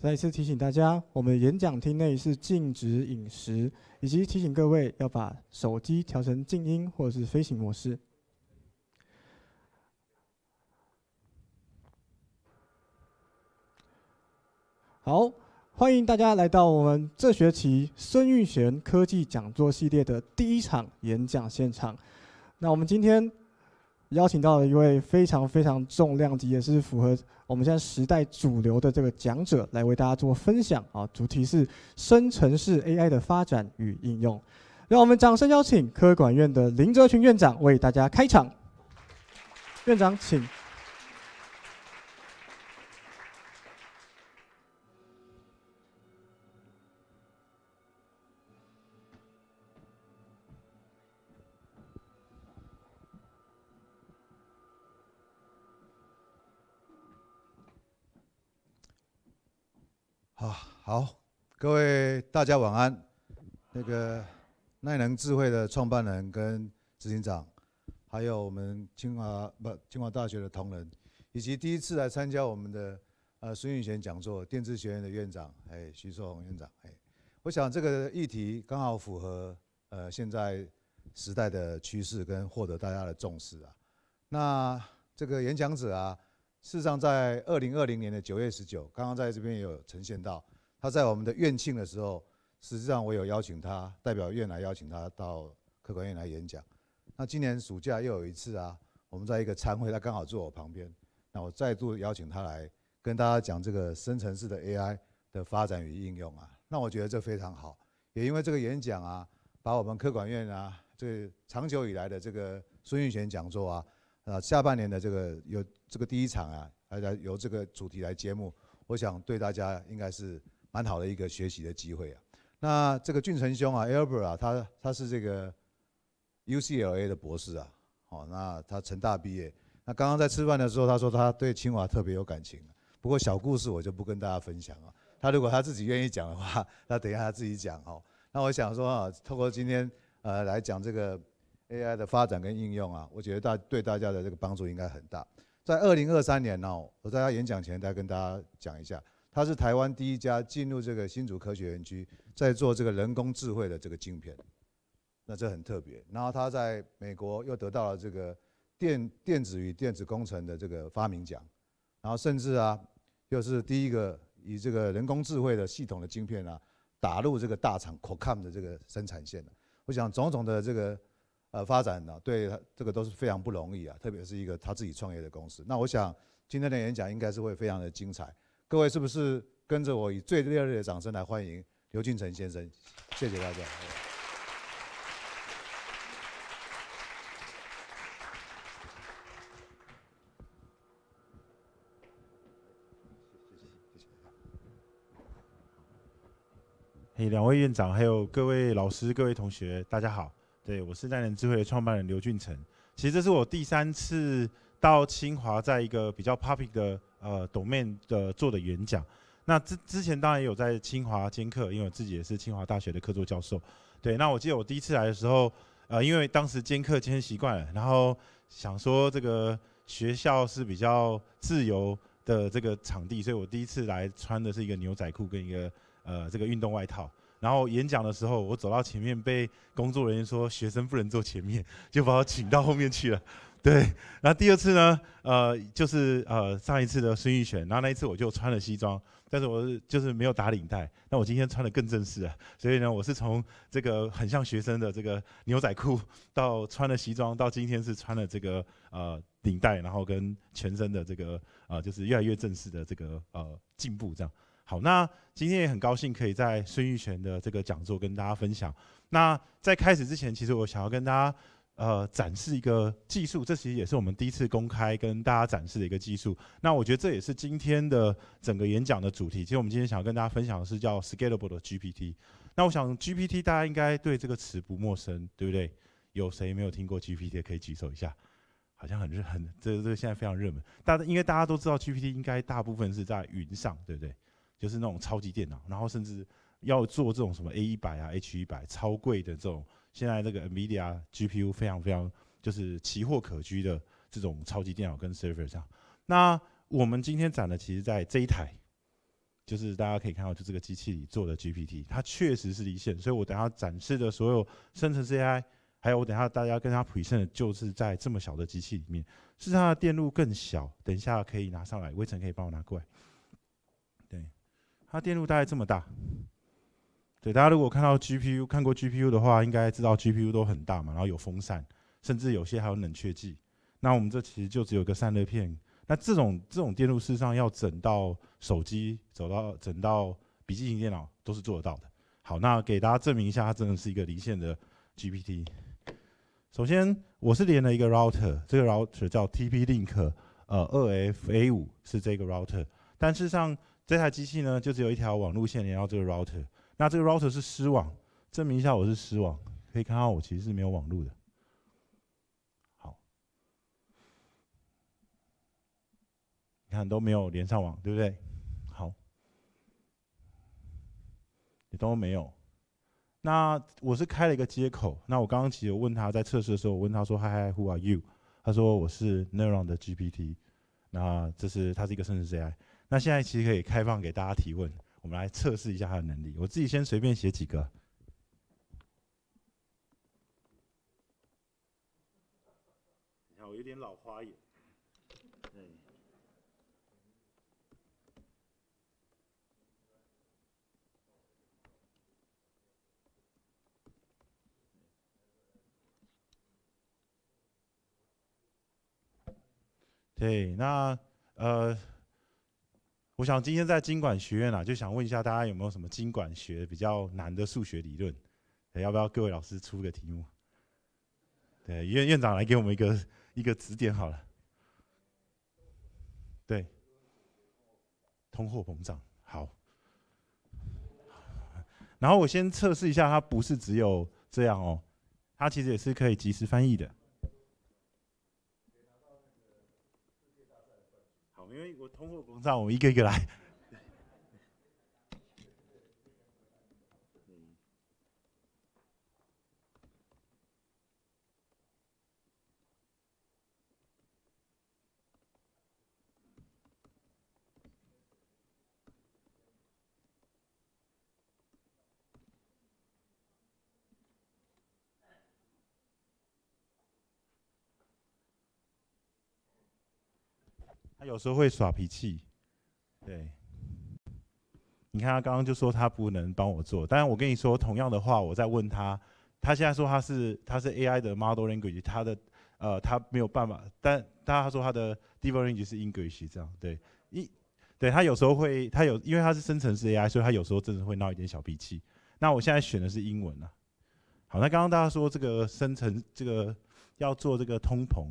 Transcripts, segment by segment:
再一次提醒大家，我们演讲厅内是禁止饮食，以及提醒各位要把手机调成静音或者是飞行模式。好，欢迎大家来到我们这学期孙运璇科技讲座系列的第一场演讲现场。那我们今天。邀请到了一位非常非常重量级，也是符合我们现在时代主流的这个讲者来为大家做分享啊，主题是生成式 AI 的发展与应用。让我们掌声邀请科管院的林泽群院长为大家开场。院长，请。好，各位大家晚安。那个耐能智慧的创办人跟执行长，还有我们清华不清华大学的同仁，以及第一次来参加我们的呃孙宇贤讲座，电子学院的院长哎徐硕宏院长哎，我想这个议题刚好符合呃现在时代的趋势跟获得大家的重视啊。那这个演讲者啊，事实上在二零二零年的九月十九，刚刚在这边也有呈现到。他在我们的院庆的时候，实际上我有邀请他代表院来邀请他到客管院来演讲。那今年暑假又有一次啊，我们在一个参会，他刚好坐我旁边。那我再度邀请他来跟大家讲这个深层次的 AI 的发展与应用啊。那我觉得这非常好，也因为这个演讲啊，把我们客管院啊，这长久以来的这个孙玉贤讲座啊，下半年的这个有这个第一场啊，大家由这个主题来揭幕。我想对大家应该是。蛮好的一个学习的机会啊，那这个俊成兄啊，Albert 啊，他他是这个 UCLA 的博士啊，哦，那他成大毕业，那刚刚在吃饭的时候，他说他对清华特别有感情，不过小故事我就不跟大家分享啊，他如果他自己愿意讲的话，那等一下他自己讲哦，那我想说啊，透过今天呃来讲这个 AI 的发展跟应用啊，我觉得大对大家的这个帮助应该很大，在二零二三年呢，我在他演讲前再跟大家讲一下。他是台湾第一家进入这个新竹科学园区，在做这个人工智慧的这个晶片，那这很特别。然后他在美国又得到了这个电电子与电子工程的这个发明奖，然后甚至啊，又是第一个以这个人工智慧的系统的晶片啊，打入这个大厂 c o c o m 的这个生产线我想种种的这个呃发展呢，对这个都是非常不容易啊，特别是一个他自己创业的公司。那我想今天的演讲应该是会非常的精彩。各位是不是跟着我以最热烈的掌声来欢迎刘俊成先生？谢谢大家。嘿，两位院长，还有各位老师、各位同学，大家好。对我是耐人智慧的创办人刘俊成。其实这是我第三次到清华，在一个比较 public 的。呃，domain 的做的演讲，那之之前当然也有在清华兼课，因为我自己也是清华大学的客座教授。对，那我记得我第一次来的时候，呃，因为当时兼课兼习惯了，然后想说这个学校是比较自由的这个场地，所以我第一次来穿的是一个牛仔裤跟一个呃这个运动外套。然后演讲的时候，我走到前面被工作人员说学生不能坐前面，就把我请到后面去了。对，然后第二次呢，呃，就是呃上一次的孙玉璇，然后那一次我就穿了西装，但是我就是没有打领带。那我今天穿的更正式，所以呢，我是从这个很像学生的这个牛仔裤，到穿了西装，到今天是穿了这个呃领带，然后跟全身的这个呃就是越来越正式的这个呃进步这样。好，那今天也很高兴可以在孙玉璇的这个讲座跟大家分享。那在开始之前，其实我想要跟大家。呃，展示一个技术，这其实也是我们第一次公开跟大家展示的一个技术。那我觉得这也是今天的整个演讲的主题。其实我们今天想要跟大家分享的是叫 Scalable 的 GPT。那我想 GPT 大家应该对这个词不陌生，对不对？有谁没有听过 GPT 可以举手一下？好像很热，很这这现在非常热门。大家因为大家都知道 GPT 应该大部分是在云上，对不对？就是那种超级电脑，然后甚至要做这种什么 A 一百啊、H 一百超贵的这种。现在这个 NVIDIA GPU 非常非常就是奇货可居的这种超级电脑跟 server 上。那我们今天展的其实在这一台，就是大家可以看到，就这个机器里做的 GPT，它确实是离线。所以我等下展示的所有生成 AI，还有我等下大家跟它他比的就是在这么小的机器里面，是它的电路更小。等一下可以拿上来，微尘可以帮我拿过来。对，它电路大概这么大。对，大家如果看到 GPU，看过 GPU 的话，应该知道 GPU 都很大嘛，然后有风扇，甚至有些还有冷却剂。那我们这其实就只有个散热片。那这种这种电路事实上要整到手机，走到整到笔记型电脑都是做得到的。好，那给大家证明一下，它真的是一个离线的 GPT。首先，我是连了一个 router，这个 router 叫 TP-Link，呃，2FA5 是这个 router。但事实上，这台机器呢，就只有一条网路线连到这个 router。那这个 router 是失网，证明一下我是失网，可以看到我其实是没有网路的。好，你看都没有连上网，对不对？好，也都没有。那我是开了一个接口，那我刚刚其实问他在测试的时候，我问他说：“嗨嗨，Who are you？” 他说：“我是 n e u r o n 的 GPT。”那这是他是一个生成 AI。那现在其实可以开放给大家提问。我们来测试一下他的能力。我自己先随便写几个。你看，我有点老花眼。对，那呃。我想今天在经管学院啊，就想问一下大家有没有什么经管学比较难的数学理论？要不要各位老师出个题目？对，院院长来给我们一个一个指点好了。对，通货膨胀，好。然后我先测试一下，它不是只有这样哦，它其实也是可以及时翻译的。因为我通货膨胀，我们一个一个来。他有时候会耍脾气，对，你看他刚刚就说他不能帮我做，但是我跟你说同样的话，我在问他，他现在说他是他是 AI 的 model language，他的呃他没有办法，但他说他的 d e v e l o a g e n g l i s h 这样对，一对他有时候会他有因为他是生成式 AI，所以他有时候真的会闹一点小脾气。那我现在选的是英文啊，好，那刚刚大家说这个生成这个要做这个通膨。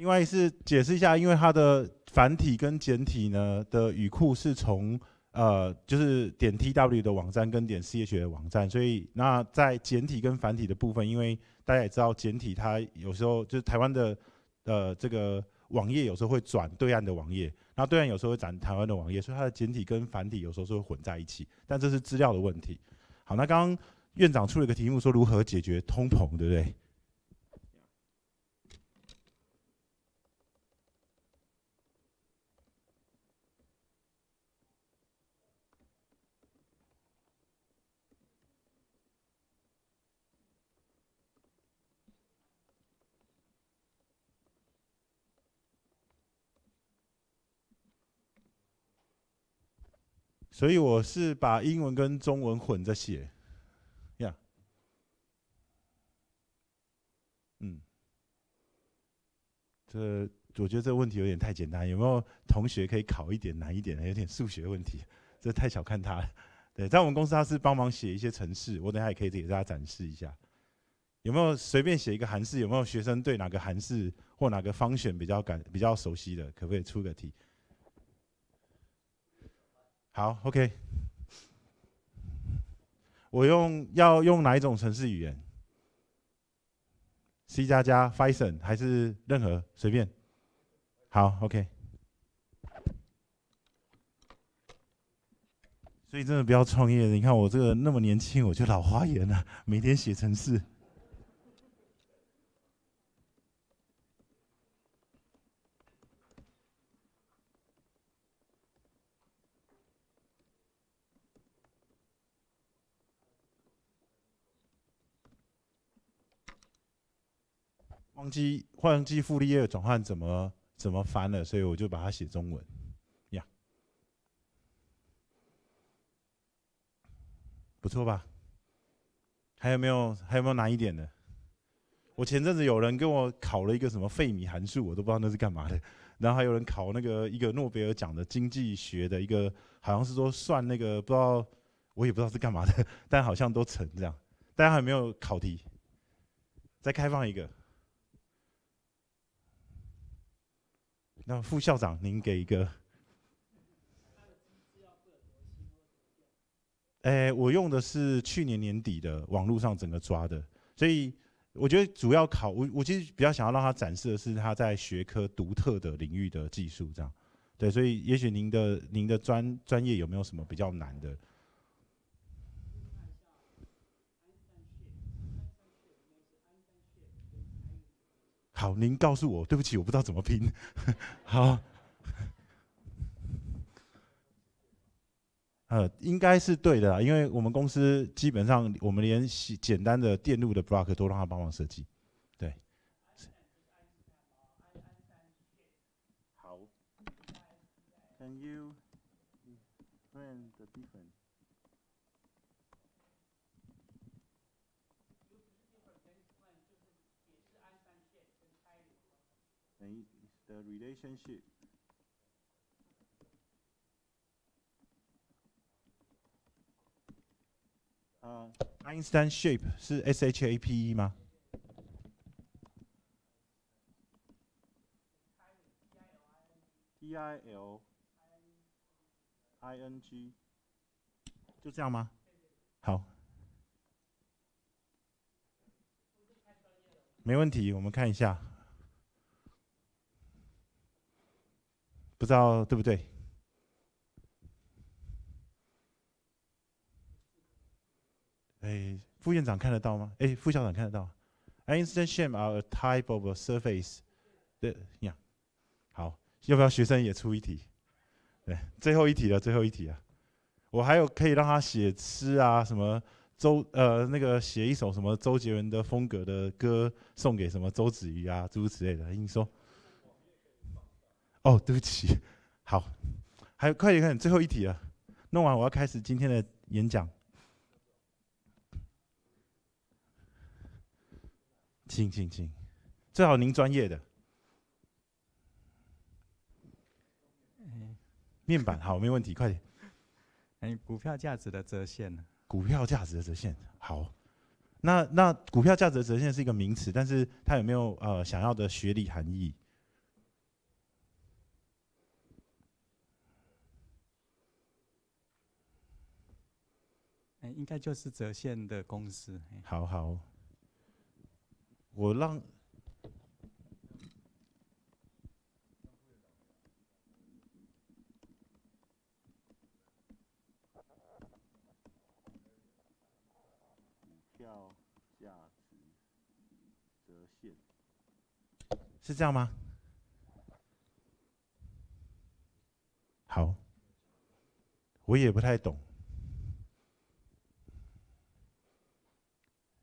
另外是解释一下，因为它的繁体跟简体呢的语库是从呃就是点 tw 的网站跟点 c h 的网站，所以那在简体跟繁体的部分，因为大家也知道简体它有时候就是台湾的呃这个网页有时候会转对岸的网页，那对岸有时候会转台湾的网页，所以它的简体跟繁体有时候是会混在一起，但这是资料的问题。好，那刚刚院长出了一个题目，说如何解决通膨，对不对？所以我是把英文跟中文混着写，呀，嗯，这我觉得这问题有点太简单，有没有同学可以考一点难一点的？有点数学问题，这太小看他了。对，在我们公司他是帮忙写一些程式，我等下也可以给大家展示一下。有没有随便写一个函式？有没有学生对哪个函式或哪个方选比较感比较熟悉的？可不可以出个题？好，OK。我用要用哪一种程式语言？C 加加、Python 还是任何随便？好，OK。所以真的不要创业你看我这个那么年轻，我就老花眼了，每天写程式。光机、光机傅立叶转换怎么怎么翻了，所以我就把它写中文，呀，不错吧？还有没有？还有没有难一点的？我前阵子有人跟我考了一个什么费米函数，我都不知道那是干嘛的。然后还有人考那个一个诺贝尔奖的经济学的一个，好像是说算那个不知道，我也不知道是干嘛的，但好像都成这样。大家还有没有考题？再开放一个。那副校长，您给一个？哎，我用的是去年年底的网络上整个抓的，所以我觉得主要考我，我其实比较想要让他展示的是他在学科独特的领域的技术，这样。对，所以也许您的您的专专业有没有什么比较难的？好，您告诉我，对不起，我不知道怎么拼。好，呃，应该是对的，因为我们公司基本上，我们连简单的电路的 block 都让他帮忙设计。relationship e i n s t e i n shape 是 S H A P E 吗？T I L I N G 就这样吗？好，没问题，我们看一下。不知道对不对？哎，副院长看得到吗？哎，副校长看得到吗？Einstein's h a p e are a type of surface。对，你好，要不要学生也出一题？对，最后一题了，最后一题啊！我还有可以让他写诗啊，什么周呃那个写一首什么周杰伦的风格的歌送给什么周子瑜啊，诸如此类的。你说。哦，对不起，好，还快一点，最后一题了。弄完我要开始今天的演讲，请请请，最好您专业的。面板好，没问题，快点。哎，股票价值的折现呢？股票价值的折现好。那那股票价值的折现是一个名词，但是它有没有呃想要的学理含义？应该就是折现的公司。好好，我让是这样吗？好，我也不太懂。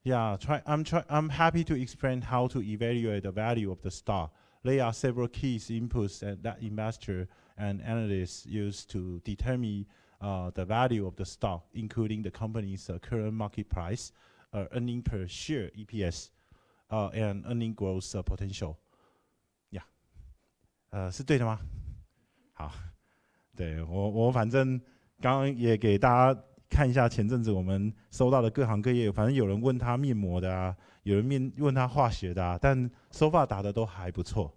Yeah, try, I'm, try, I'm happy to explain how to evaluate the value of the stock. There are several key inputs that investor and analysts use to determine uh, the value of the stock, including the company's uh, current market price, uh, earning per share (EPS), uh, and earning growth uh, potential. Yeah，呃，是对的吗？好，对我我反正刚刚也给大家 uh, 看一下前阵子我们收到的各行各业，反正有人问他面膜的啊，有人面问他化学的啊，但收法打的都还不错。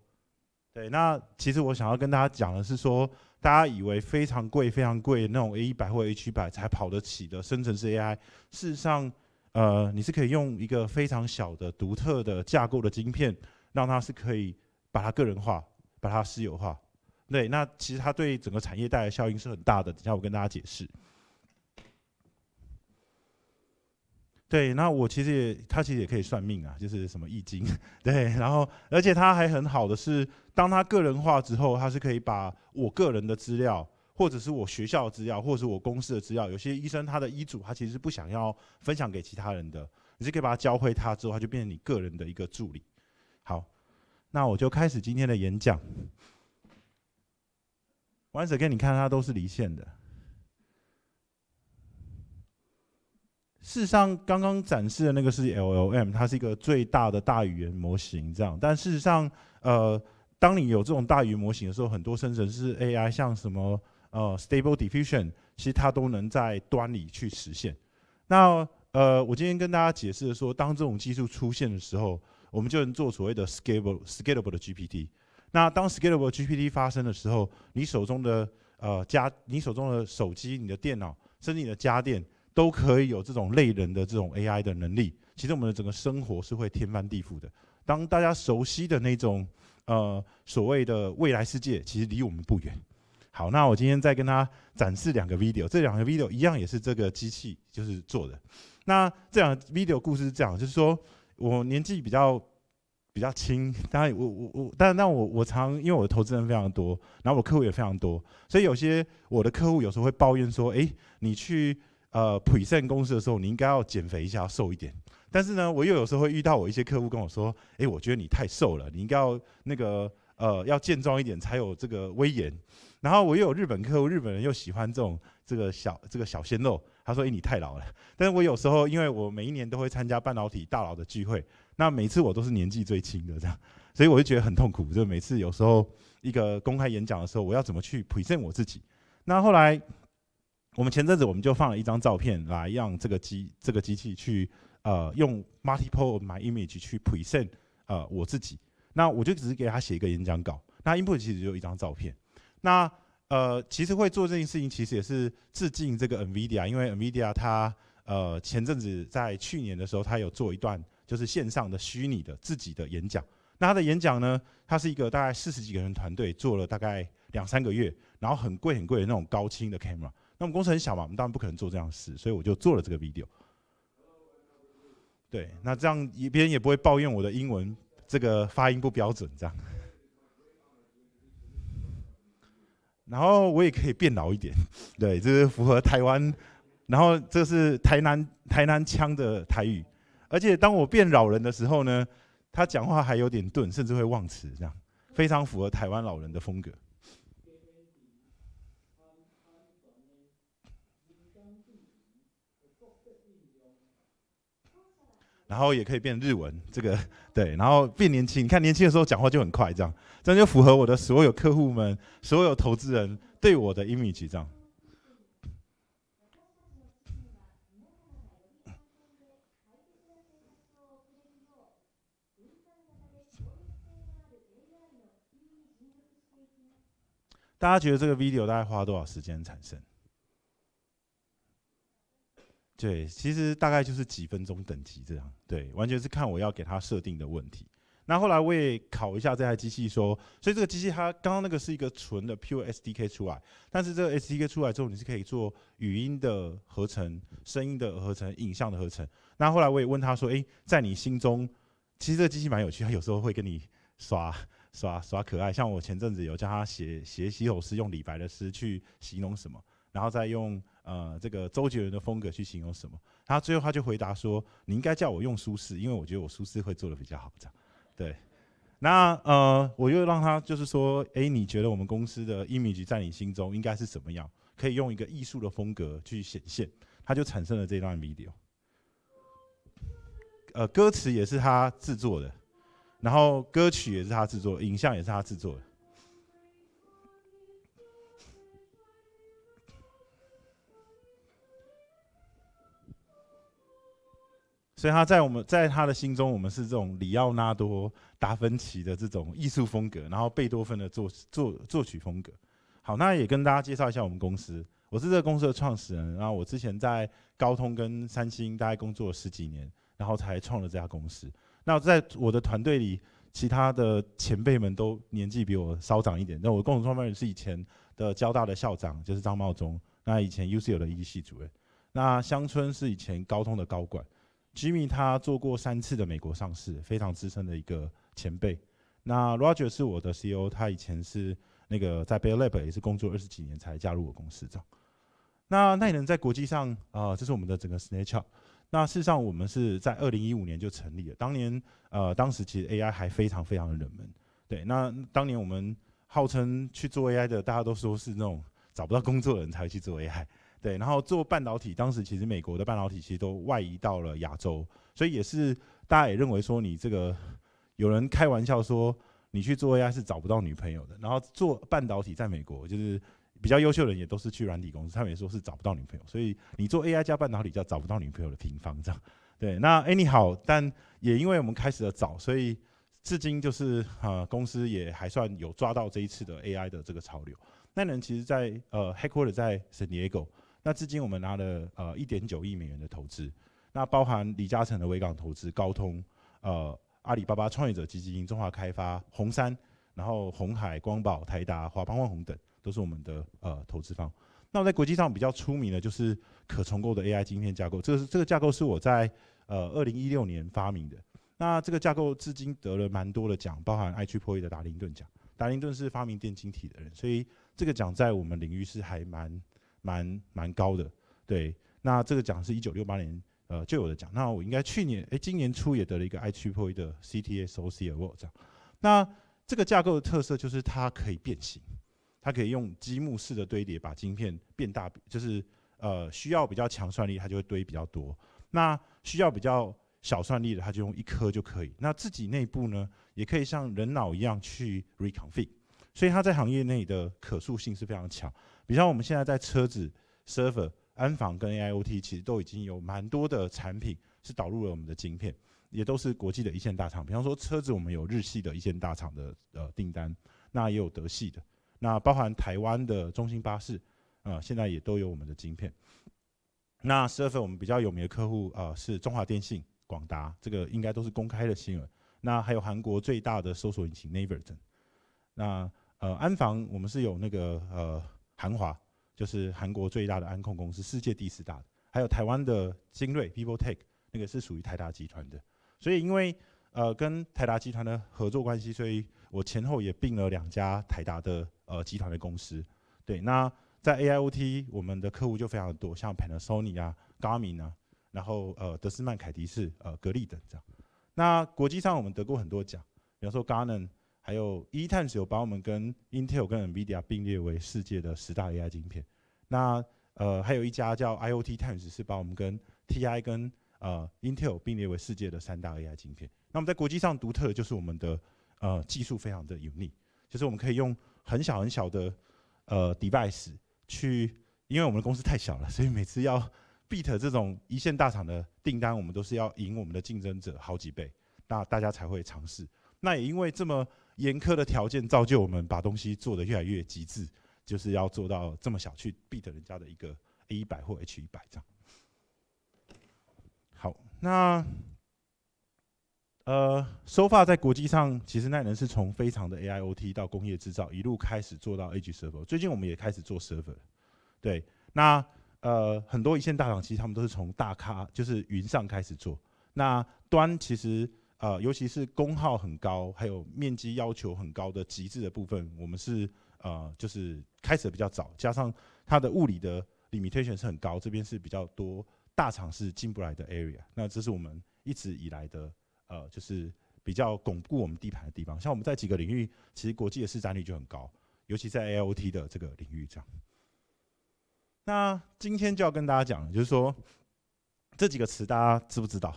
对，那其实我想要跟大家讲的是说，大家以为非常贵非常贵那种 A 一百或 A 七百才跑得起的生成式 AI，事实上，呃，你是可以用一个非常小的独特的架构的晶片，让它是可以把它个人化、把它私有化。对，那其实它对整个产业带来效应是很大的。等下我跟大家解释。对，那我其实也，他其实也可以算命啊，就是什么易经，对，然后而且他还很好的是，当他个人化之后，他是可以把我个人的资料，或者是我学校的资料，或者是我公司的资料，有些医生他的医嘱，他其实不想要分享给其他人的，你是可以把它教会他之后，他就变成你个人的一个助理。好，那我就开始今天的演讲。Van i n 你看他都是离线的。事实上，刚刚展示的那个是 LLM，它是一个最大的大语言模型。这样，但事实上，呃，当你有这种大语言模型的时候，很多生成式 AI，像什么呃 Stable Diffusion，其实它都能在端里去实现。那呃，我今天跟大家解释的说，当这种技术出现的时候，我们就能做所谓的 scalable scalable 的 GPT。那当 scalable GPT 发生的时候，你手中的呃家，你手中的手机、你的电脑，甚至你的家电。都可以有这种类人的这种 AI 的能力，其实我们的整个生活是会天翻地覆的。当大家熟悉的那种，呃，所谓的未来世界，其实离我们不远。好，那我今天再跟他展示两个 video，这两个 video 一样也是这个机器就是做的。那这两个 video 故事是这样，就是说我年纪比较比较轻，当然我我我，但那我我常因为我的投资人非常多，然后我客户也非常多，所以有些我的客户有时候会抱怨说：“哎，你去。”呃，present 公司的时候，你应该要减肥一下，要瘦一点。但是呢，我又有时候会遇到我一些客户跟我说：“哎，我觉得你太瘦了，你应该要那个呃，要健壮一点才有这个威严。”然后我又有日本客户，日本人又喜欢这种这个小这个小鲜肉。他说：“哎，你太老了。”但是我有时候，因为我每一年都会参加半导体大佬的聚会，那每次我都是年纪最轻的这样，所以我就觉得很痛苦。就每次有时候一个公开演讲的时候，我要怎么去 present 我自己？那后来。我们前阵子我们就放了一张照片来让这个机这个机器去呃用 multiple my image 去 present 呃我自己，那我就只是给他写一个演讲稿，那 input 其实就一张照片，那呃其实会做这件事情其实也是致敬这个 NVIDIA，因为 NVIDIA 它呃前阵子在去年的时候它有做一段就是线上的虚拟的自己的演讲，那他的演讲呢，他是一个大概四十几个人团队做了大概两三个月，然后很贵很贵的那种高清的 camera。那我们公司很小嘛，我们当然不可能做这样事，所以我就做了这个 video。对，那这样别人也不会抱怨我的英文这个发音不标准这样。然后我也可以变老一点，对，这是符合台湾，然后这是台南台南腔的台语，而且当我变老人的时候呢，他讲话还有点钝，甚至会忘词，这样非常符合台湾老人的风格。然后也可以变日文，这个对，然后变年轻。你看年轻的时候讲话就很快，这样这样就符合我的所有客户们、所有投资人对我的 image 这样，大家觉得这个 video 大概花多少时间产生？对，其实大概就是几分钟等级这样。对，完全是看我要给他设定的问题。那后来我也考一下这台机器，说，所以这个机器它刚刚那个是一个纯的 Pure SDK 出来，但是这个 SDK 出来之后，你是可以做语音的合成、声音的合成、影像的合成。那后来我也问他说，诶，在你心中，其实这个机器蛮有趣，它有时候会跟你耍耍耍可爱。像我前阵子有叫他写写写首诗，用李白的诗去形容什么，然后再用。呃，这个周杰伦的风格去形容什么？然后最后他就回答说：“你应该叫我用舒适，因为我觉得我舒适会做的比较好。”这样，对。那呃，我又让他就是说：“哎，你觉得我们公司的 image 在你心中应该是什么样？可以用一个艺术的风格去显现。”他就产生了这段 video。呃，歌词也是他制作的，然后歌曲也是他制作，影像也是他制作的。所以他在我们，在他的心中，我们是这种里奥纳多达芬奇的这种艺术风格，然后贝多芬的作作作曲风格。好，那也跟大家介绍一下我们公司。我是这个公司的创始人。然后我之前在高通跟三星大概工作十几年，然后才创了这家公司。那在我的团队里，其他的前辈们都年纪比我稍长一点。那我的共同创办人是以前的交大的校长，就是张茂忠。那以前 u c l 的一系主任。那乡村是以前高通的高管。Jimmy 他做过三次的美国上市，非常资深的一个前辈。那 Roger 是我的 CEO，他以前是那个在 Bell l a b 也是工作二十几年才加入我公司的。那也能在国际上啊，这是我们的整个 s n a p c h o t 那事实上，我们是在二零一五年就成立了。当年呃，当时其实 AI 还非常非常的冷门。对，那当年我们号称去做 AI 的，大家都说是那种找不到工作的人才去做 AI。对，然后做半导体，当时其实美国的半导体其实都外移到了亚洲，所以也是大家也认为说，你这个有人开玩笑说，你去做 AI 是找不到女朋友的。然后做半导体在美国就是比较优秀的人也都是去软体公司，他们也说是找不到女朋友。所以你做 AI 加半导体叫找不到女朋友的平方这样。对，那哎你好，但也因为我们开始的早，所以至今就是呃公司也还算有抓到这一次的 AI 的这个潮流。那人其实，在呃 h a c k w o r t 在 San Diego。那至今我们拿了呃一点九亿美元的投资，那包含李嘉诚的维港投资、高通、呃阿里巴巴创业者基金、中华开发、红杉，然后红海、光宝、台达、华邦万宏等，都是我们的呃投资方。那我在国际上比较出名的，就是可重构的 AI 晶片架构。这个这个架构是我在呃二零一六年发明的。那这个架构至今得了蛮多的奖，包含 IChPoy 的达林顿奖。达林顿是发明电晶体的人，所以这个奖在我们领域是还蛮。蛮蛮高的，对。那这个奖是一九六八年，呃，就有的奖。那我应该去年，哎，今年初也得了一个 ITP 的 CTA Social w a r d 那这个架构的特色就是它可以变形，它可以用积木式的堆叠把晶片变大，就是呃需要比较强算力，它就会堆比较多；那需要比较小算力的，它就用一颗就可以。那自己内部呢，也可以像人脑一样去 r e c o n f i g 所以它在行业内的可塑性是非常强。比方我们现在在车子、server、安防跟 AIoT，其实都已经有蛮多的产品是导入了我们的晶片，也都是国际的一线大厂。比方说车子，我们有日系的一线大厂的呃订单，那也有德系的，那包含台湾的中兴巴士，啊，现在也都有我们的晶片。那 server 我们比较有名的客户啊是中华电信、广达，这个应该都是公开的新闻。那还有韩国最大的搜索引擎 Naver 等。那呃安防我们是有那个呃。韩华就是韩国最大的安控公司，世界第四大的，还有台湾的精锐 People Tech，那个是属于台达集团的，所以因为呃跟台达集团的合作关系，所以我前后也并了两家台达的呃集团的公司。对，那在 AIoT 我们的客户就非常的多，像 Panasonic 啊、Garmin 啊，然后呃德斯曼、凯迪仕、呃格力等这样。那国际上我们得过很多奖，比方说 Garner。还有 E t 一 e s 有把我们跟 Intel、跟 Nvidia 并列为世界的十大 AI 雕片。那呃，还有一家叫 IoT Times 是把我们跟 TI、跟呃 Intel 并列为世界的三大 AI 雕片。那我们在国际上独特的就是我们的呃技术非常的有力，就是我们可以用很小很小的呃 device 去，因为我们的公司太小了，所以每次要 beat 这种一线大厂的订单，我们都是要赢我们的竞争者好几倍，那大家才会尝试。那也因为这么。严苛的条件造就我们把东西做得越来越极致，就是要做到这么小去 beat 人家的一个 A 一百或 H 一百这样。好，那呃 s o f a 在国际上其实内容是从非常的 AIoT 到工业制造一路开始做到 Edge Server，最近我们也开始做 Server。对，那呃，很多一线大厂其实他们都是从大咖就是云上开始做，那端其实。呃，尤其是功耗很高，还有面积要求很高的极致的部分，我们是呃，就是开始的比较早，加上它的物理的 limitation 是很高，这边是比较多大厂是进不来的 area。那这是我们一直以来的呃，就是比较巩固我们地盘的地方。像我们在几个领域，其实国际的市占率就很高，尤其在 AOT 的这个领域这样。那今天就要跟大家讲，就是说这几个词大家知不知道？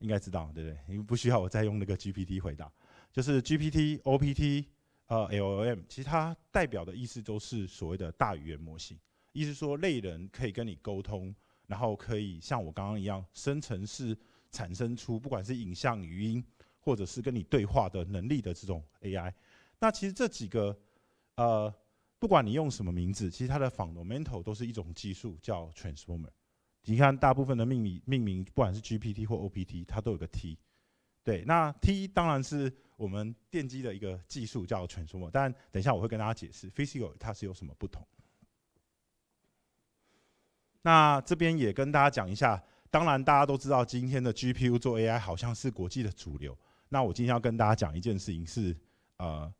应该知道对不对？因为不需要我再用那个 GPT 回答，就是 GPT、OPT、呃 LLM，其实它代表的意思都是所谓的大语言模型，意思说类人可以跟你沟通，然后可以像我刚刚一样生成式产生出不管是影像、语音，或者是跟你对话的能力的这种 AI。那其实这几个，呃，不管你用什么名字，其实它的 fundamental 都是一种技术叫 transformer。你看，大部分的命名命名，不管是 GPT 或 OPT，它都有个 T。对，那 T 当然是我们电机的一个技术叫全数嘛。但等一下我会跟大家解释，Physical 它是有什么不同。那这边也跟大家讲一下，当然大家都知道，今天的 GPU 做 AI 好像是国际的主流。那我今天要跟大家讲一件事情是，呃，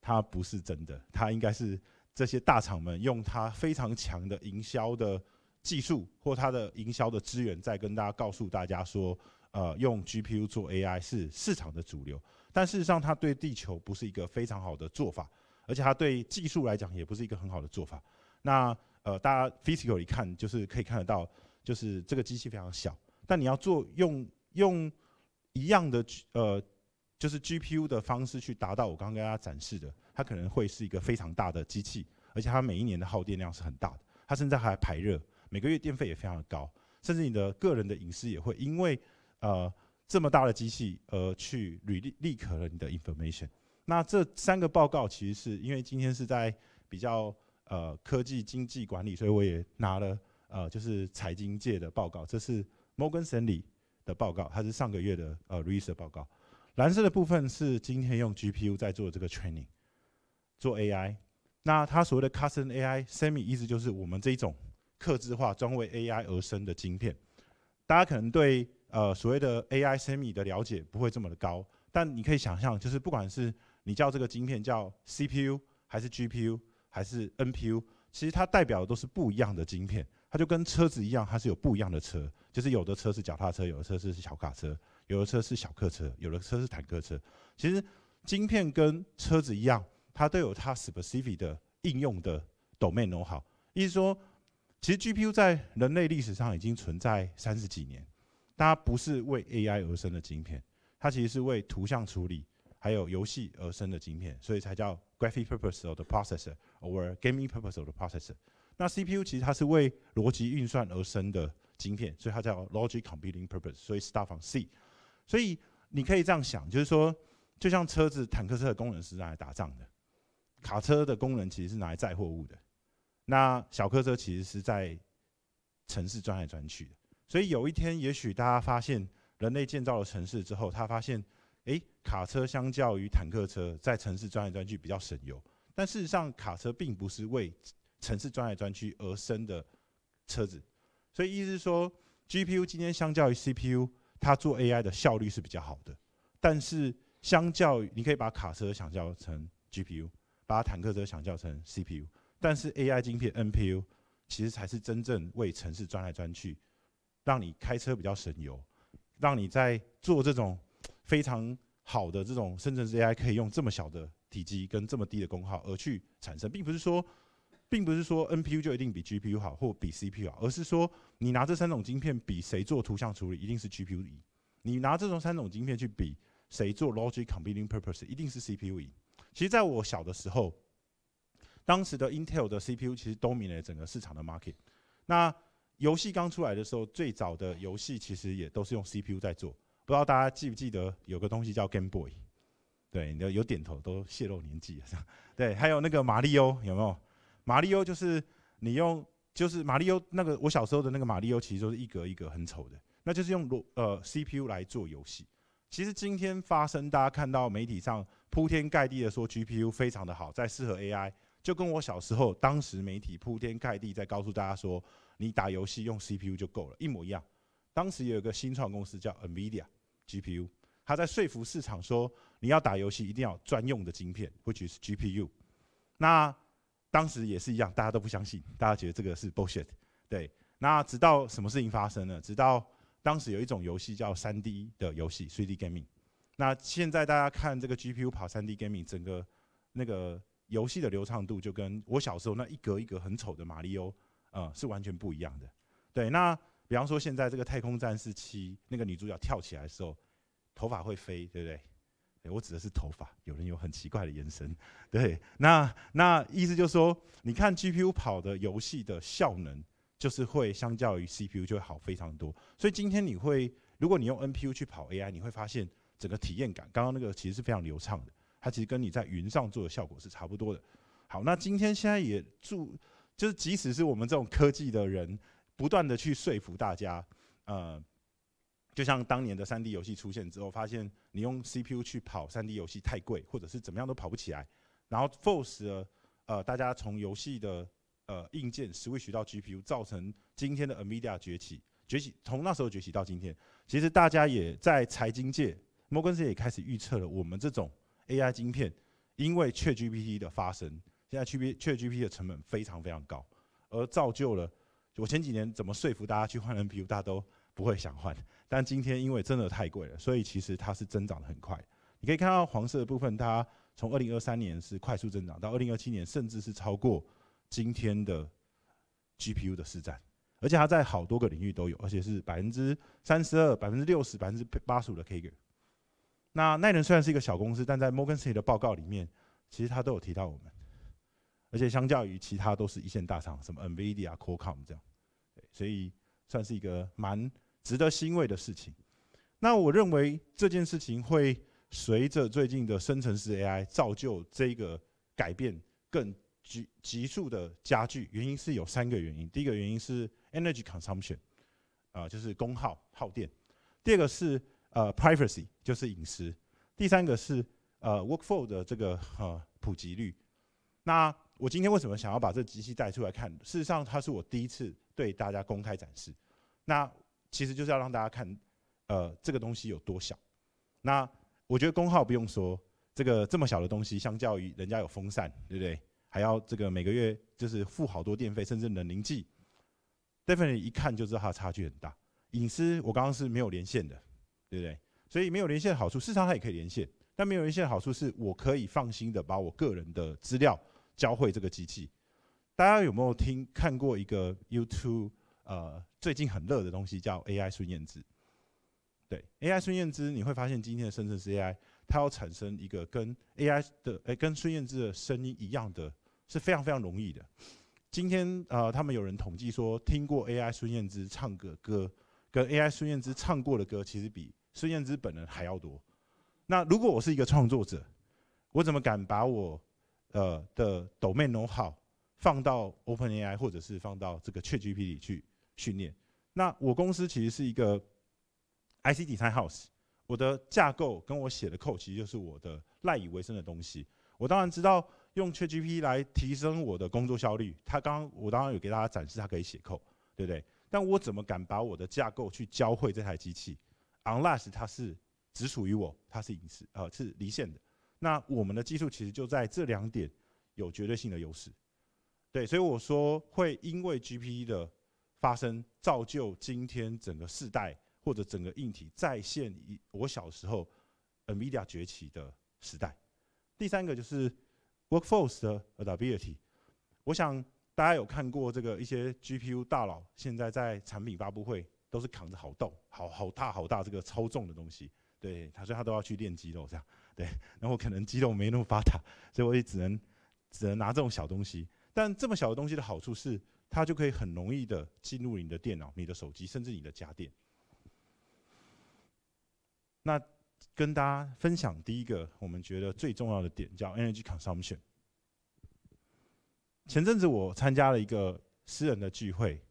它不是真的，它应该是这些大厂们用它非常强的营销的。技术或它的营销的资源在跟大家告诉大家说，呃，用 GPU 做 AI 是市场的主流，但事实上它对地球不是一个非常好的做法，而且它对技术来讲也不是一个很好的做法。那呃，大家 physical 一看就是可以看得到，就是这个机器非常小，但你要做用用一样的呃就是 GPU 的方式去达到我刚刚跟大家展示的，它可能会是一个非常大的机器，而且它每一年的耗电量是很大的，它甚至还排热。每个月电费也非常的高，甚至你的个人的隐私也会因为呃这么大的机器而去履历立可能你的 information。那这三个报告其实是因为今天是在比较呃科技、经济、管理，所以我也拿了呃就是财经界的报告，这是摩根森里的报告，它是上个月的呃 research 报告。蓝色的部分是今天用 GPU 在做这个 training 做 AI，那它所谓的 custom AI semi 意思就是我们这一种。刻制化专为 AI 而生的晶片，大家可能对呃所谓的 AI semi 的了解不会这么的高，但你可以想象，就是不管是你叫这个晶片叫 CPU 还是 GPU 还是 NPU，其实它代表的都是不一样的晶片。它就跟车子一样，它是有不一样的车，就是有的车是脚踏车，有的车是小卡车，有的车是小客车，有的车是坦克车。其实晶片跟车子一样，它都有它 specific 的应用的 domain how。意思说。其实 GPU 在人类历史上已经存在三十几年，它不是为 AI 而生的晶片，它其实是为图像处理还有游戏而生的晶片，所以才叫 g r a p h i c purpose of the processor，或 gaming purpose of the processor。那 CPU 其实它是为逻辑运算而生的晶片，所以它叫 logic computing purpose，所以 stuff on C。所以你可以这样想，就是说，就像车子，坦克车的工能是拿来打仗的，卡车的工人其实是拿来载货物的。那小客车其实是在城市转来转去的，所以有一天也许大家发现人类建造了城市之后，他发现，诶，卡车相较于坦克车在城市转来转去比较省油。但事实上，卡车并不是为城市转来转去而生的车子，所以意思是说，GPU 今天相较于 CPU，它做 AI 的效率是比较好的。但是相较于你可以把卡车想象成 GPU，把坦克车想象成 CPU。但是 AI 晶片 NPU 其实才是真正为城市钻来钻去，让你开车比较省油，让你在做这种非常好的这种生成 AI 可以用这么小的体积跟这么低的功耗而去产生，并不是说，并不是说 NPU 就一定比 GPU 好或比 CPU 好，而是说你拿这三种晶片比谁做图像处理一定是 GPU 赢，你拿这种三种晶片去比谁做 logic computing purpose 一定是 CPU 赢。其实，在我小的时候。当时的 Intel 的 CPU 其实 d o m i n a t e 整个市场的 market。那游戏刚出来的时候，最早的游戏其实也都是用 CPU 在做。不知道大家记不记得有个东西叫 Game Boy？对，你有点头都泄露年纪了。对，还有那个马里奥有没有？马里奥就是你用，就是马里奥那个我小时候的那个马里奥，其实都是一格一格很丑的，那就是用罗呃 CPU 来做游戏。其实今天发生，大家看到媒体上铺天盖地的说 GPU 非常的好，在适合 AI。就跟我小时候，当时媒体铺天盖地在告诉大家说，你打游戏用 CPU 就够了，一模一样。当时有一个新创公司叫 NVIDIA GPU，他在说服市场说，你要打游戏一定要专用的晶片，或者是 GPU。那当时也是一样，大家都不相信，大家觉得这个是 bullshit。对，那直到什么事情发生了？直到当时有一种游戏叫三 D 的游戏，3D gaming。那现在大家看这个 GPU 跑 3D gaming，整个那个。游戏的流畅度就跟我小时候那一格一格很丑的马里奥，呃，是完全不一样的。对，那比方说现在这个太空战士七，那个女主角跳起来的时候，头发会飞，对不对？哎，我指的是头发。有人有很奇怪的眼神。对，那那意思就是说，你看 GPU 跑的游戏的效能，就是会相较于 CPU 就会好非常多。所以今天你会，如果你用 NPU 去跑 AI，你会发现整个体验感，刚刚那个其实是非常流畅的。它其实跟你在云上做的效果是差不多的。好，那今天现在也祝，就是即使是我们这种科技的人，不断的去说服大家，呃，就像当年的三 D 游戏出现之后，发现你用 CPU 去跑三 D 游戏太贵，或者是怎么样都跑不起来。然后 Force 呃，大家从游戏的呃硬件 switch 到 GPU 造成今天的 a m e d i a 崛起崛起，从那时候崛起到今天，其实大家也在财经界，摩根士也开始预测了我们这种。AI 晶片，因为缺 GPT 的发生，现在缺 G 缺 GPT 的成本非常非常高，而造就了我前几年怎么说服大家去换 NPU，大家都不会想换。但今天因为真的太贵了，所以其实它是增长的很快。你可以看到黄色的部分，它从二零二三年是快速增长，到二零二七年甚至是超过今天的 GPU 的市占，而且它在好多个领域都有，而且是百分之三十二、百分之六十、百分之八十五的 K g 那奈人虽然是一个小公司，但在摩根士丹的报告里面，其实他都有提到我们，而且相较于其他都是一线大厂，什么 NVIDIA、c o r e c o m 这样，所以算是一个蛮值得欣慰的事情。那我认为这件事情会随着最近的生成式 AI 造就这个改变，更急急速的加剧。原因是有三个原因，第一个原因是 energy consumption 啊，就是功耗耗电，第二个是。呃，privacy 就是隐私，第三个是呃 w o r k f o r 的这个呃普及率。那我今天为什么想要把这机器带出来看？事实上，它是我第一次对大家公开展示。那其实就是要让大家看，呃，这个东西有多小。那我觉得功耗不用说，这个这么小的东西，相较于人家有风扇，对不对？还要这个每个月就是付好多电费，甚至冷凝剂。Definitely 一看就知道它的差距很大。隐私，我刚刚是没有连线的。对不对？所以没有连线的好处，市场它也可以连线。但没有连线的好处是我可以放心的把我个人的资料教会这个机器。大家有没有听看过一个 YouTube？呃，最近很热的东西叫 AI 孙燕姿。对，AI 孙燕姿，你会发现今天的生成 AI，它要产生一个跟 AI 的哎跟孙燕姿的声音一样的，是非常非常容易的。今天啊，他们有人统计说，听过 AI 孙燕姿唱个歌，跟 AI 孙燕姿唱过的歌，其实比孙燕姿本人还要多。那如果我是一个创作者，我怎么敢把我的呃的 w 妹 o w 放到 OpenAI 或者是放到这个 ChatGPT 里去训练？那我公司其实是一个 IC Design House，我的架构跟我写的 code 其实就是我的赖以为生的东西。我当然知道用 ChatGPT 来提升我的工作效率，他刚刚我刚刚有给大家展示，它可以写 code，对不对？但我怎么敢把我的架构去教会这台机器？Unless 它是只属于我，它是隐私呃，是离线的。那我们的技术其实就在这两点有绝对性的优势。对，所以我说会因为 G P e 的发生，造就今天整个世代或者整个硬体再现一我小时候，Media 崛起的时代。第三个就是 Workforce a d a p t a b i l i t y 我想大家有看过这个一些 G P U 大佬现在在产品发布会。都是扛着好重，好好大好大这个超重的东西。对，他说他都要去练肌肉这样。对，然后可能肌肉没那么发达，所以我也只能只能拿这种小东西。但这么小的东西的好处是，它就可以很容易的进入你的电脑、你的手机，甚至你的家电。那跟大家分享第一个，我们觉得最重要的点叫 energy consumption。前阵子我参加了一个私人的聚会，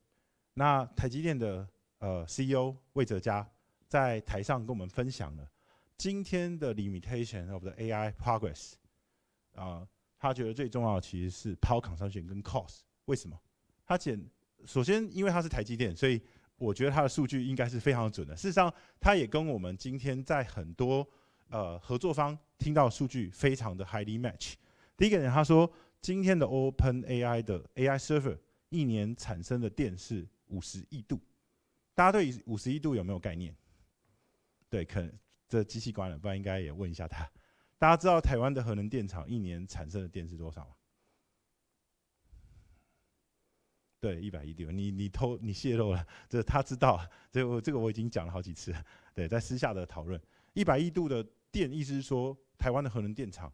那台积电的。呃，CEO 魏哲嘉在台上跟我们分享了今天的 limitation of the AI progress。啊，他觉得最重要的其实是 power consumption 跟 cost。为什么？他简首先，因为他是台积电，所以我觉得他的数据应该是非常准的。事实上，他也跟我们今天在很多呃合作方听到数据非常的 highly match。第一个人他说，今天的 Open AI 的 AI server 一年产生的电是五十亿度。大家对五十一度有没有概念？对，可这机器关了，不然应该也问一下他。大家知道台湾的核能电厂一年产生的电是多少吗？对，一百亿度。你你偷你泄露了，这他知道，这我这个我已经讲了好几次。对，在私下的讨论，一百亿度的电，意思是说台湾的核能电厂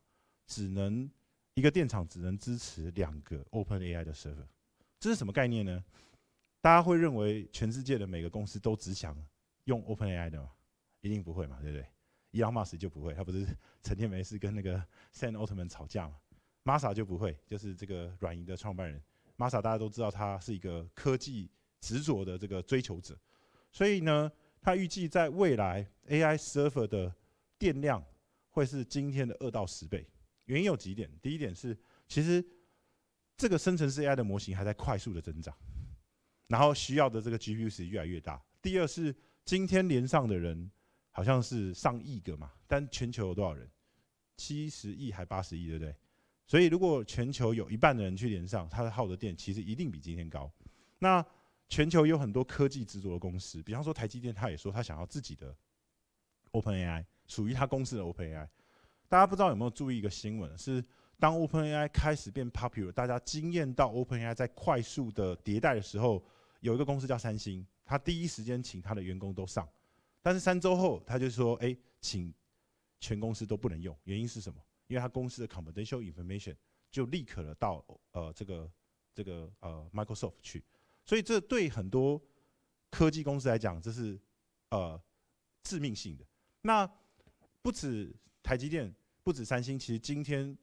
只能一个电厂只能支持两个 OpenAI 的 server，这是什么概念呢？大家会认为全世界的每个公司都只想用 OpenAI 的吗？一定不会嘛，对不对？Elon Musk 就不会，他不是成天没事跟那个 Sam Altman 吵架嘛？Masa 就不会，就是这个软银的创办人 Masa，大家都知道他是一个科技执着的这个追求者，所以呢，他预计在未来 AI server 的电量会是今天的二到十倍。原因有几点，第一点是其实这个生成式 AI 的模型还在快速的增长。然后需要的这个 GPU 是越来越大。第二是今天连上的人好像是上亿个嘛，但全球有多少人？七十亿还八十亿，对不对？所以如果全球有一半的人去连上，他耗的电其实一定比今天高。那全球有很多科技制作的公司，比方说台积电，他也说他想要自己的 OpenAI，属于他公司的 OpenAI。大家不知道有没有注意一个新闻，是当 OpenAI 开始变 popular，大家惊艳到 OpenAI 在快速的迭代的时候。有一个公司叫三星，他第一时间请他的员工都上，但是三周后他就说：“哎，请全公司都不能用。”原因是什么？因为他公司的 confidential information 就立刻了到呃这个这个呃 Microsoft 去，所以这对很多科技公司来讲，这是呃致命性的。那不止台积电，不止三星，其实今天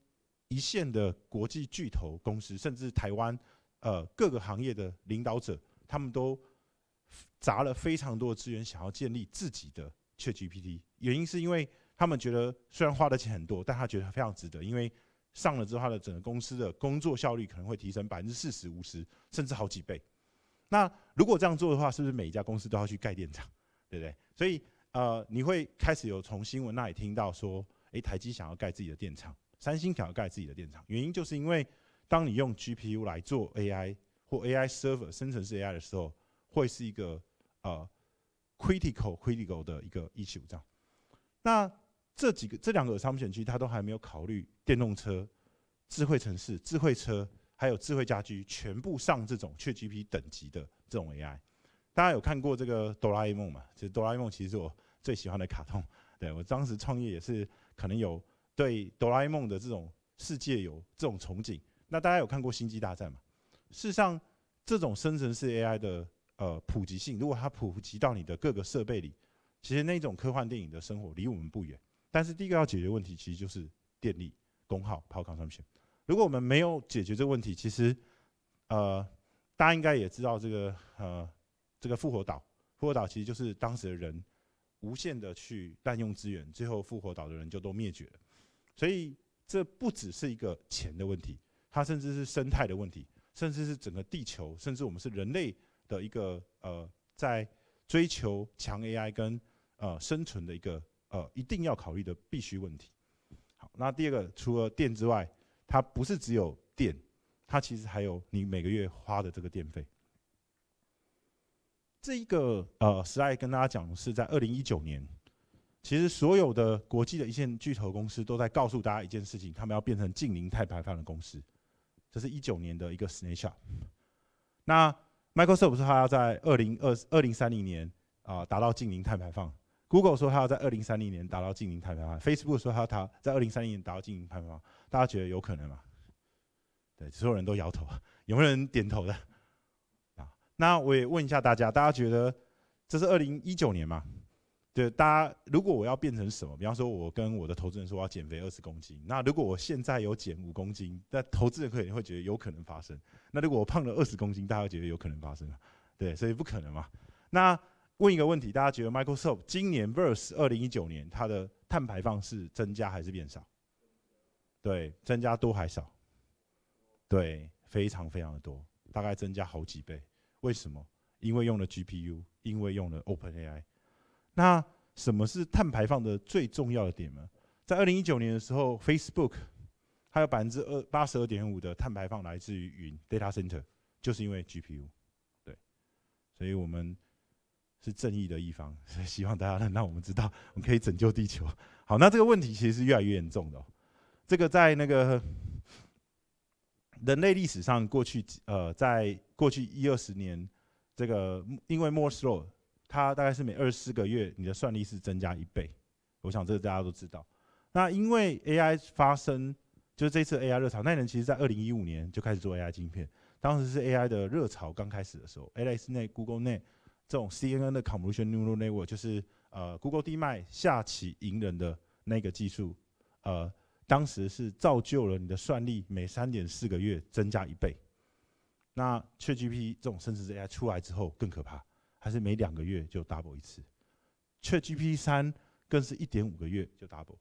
一线的国际巨头公司，甚至台湾呃各个行业的领导者。他们都砸了非常多的资源，想要建立自己的 ChatGPT。原因是因为他们觉得，虽然花的钱很多，但他觉得非常值得，因为上了之后，他的整个公司的工作效率可能会提升百分之四十、五十，甚至好几倍。那如果这样做的话，是不是每一家公司都要去盖电厂？对不对？所以，呃，你会开始有从新闻那里听到说，诶，台积想要盖自己的电厂，三星想要盖自己的电厂。原因就是因为，当你用 GPU 来做 AI。或 AI server 生成式 AI 的时候，会是一个呃 critical critical 的一个一 e 这样。那这几个这两个商品选区，它都还没有考虑电动车、智慧城市、智慧车，还有智慧家居，全部上这种确 GP 等级的这种 AI。大家有看过这个哆啦 A 梦嘛？其实哆啦 A 梦其实是我最喜欢的卡通。对我当时创业也是可能有对哆啦 A 梦的这种世界有这种憧憬。那大家有看过星际大战吗？事实上，这种生成式 AI 的呃普及性，如果它普及到你的各个设备里，其实那种科幻电影的生活离我们不远。但是第一个要解决问题，其实就是电力功耗、p t 上面 n 如果我们没有解决这个问题，其实呃，大家应该也知道这个呃，这个复活岛，复活岛其实就是当时的人无限的去滥用资源，最后复活岛的人就都灭绝了。所以这不只是一个钱的问题，它甚至是生态的问题。甚至是整个地球，甚至我们是人类的一个呃，在追求强 AI 跟呃生存的一个呃一定要考虑的必须问题。好，那第二个，除了电之外，它不是只有电，它其实还有你每个月花的这个电费。这一个呃，时代跟大家讲的是在二零一九年，其实所有的国际的一线巨头公司都在告诉大家一件事情，他们要变成近零碳排放的公司。这是一九年的一个 snapshot。那 Microsoft 说它要在二零二二零三零年啊达到净零碳排放。Google 说它要在二零三零年达到净零碳排放。Facebook 说它它在二零三零年达到净零碳排放。大家觉得有可能吗？对，所有人都摇头。有没有人点头的？啊，那我也问一下大家，大家觉得这是二零一九年吗？对，大家如果我要变成什么，比方说，我跟我的投资人说我要减肥二十公斤，那如果我现在有减五公斤，那投资人可能会觉得有可能发生。那如果我胖了二十公斤，大家会觉得有可能发生？对，所以不可能嘛。那问一个问题，大家觉得 Microsoft 今年 v e r s e s 二零一九年它的碳排放是增加还是变少？对，增加多还少？对，非常非常的多，大概增加好几倍。为什么？因为用了 GPU，因为用了 Open AI。那什么是碳排放的最重要的点呢？在二零一九年的时候，Facebook，它有百分之二八十二点五的碳排放来自于云 data center，就是因为 GPU，对，所以我们是正义的一方，希望大家能让我们知道，我们可以拯救地球。好，那这个问题其实是越来越严重的，这个在那个人类历史上过去呃，在过去一二十年，这个因为 more slow。它大概是每二十四个月，你的算力是增加一倍。我想这个大家都知道。那因为 AI 发生，就是这次 AI 热潮，那人其实在二零一五年就开始做 AI 晶片，当时是 AI 的热潮刚开始的时候 a l e x e Google n 这种 CNN 的 c o n v o l u t i o n Neural Network，就是呃 Google 地脉下棋赢人的那个技术，呃，当时是造就了你的算力每三点四个月增加一倍。那 ChatGPT 这种甚至是 AI 出来之后更可怕。还是每两个月就 double 一次，却 GP 三更是一点五个月就 double，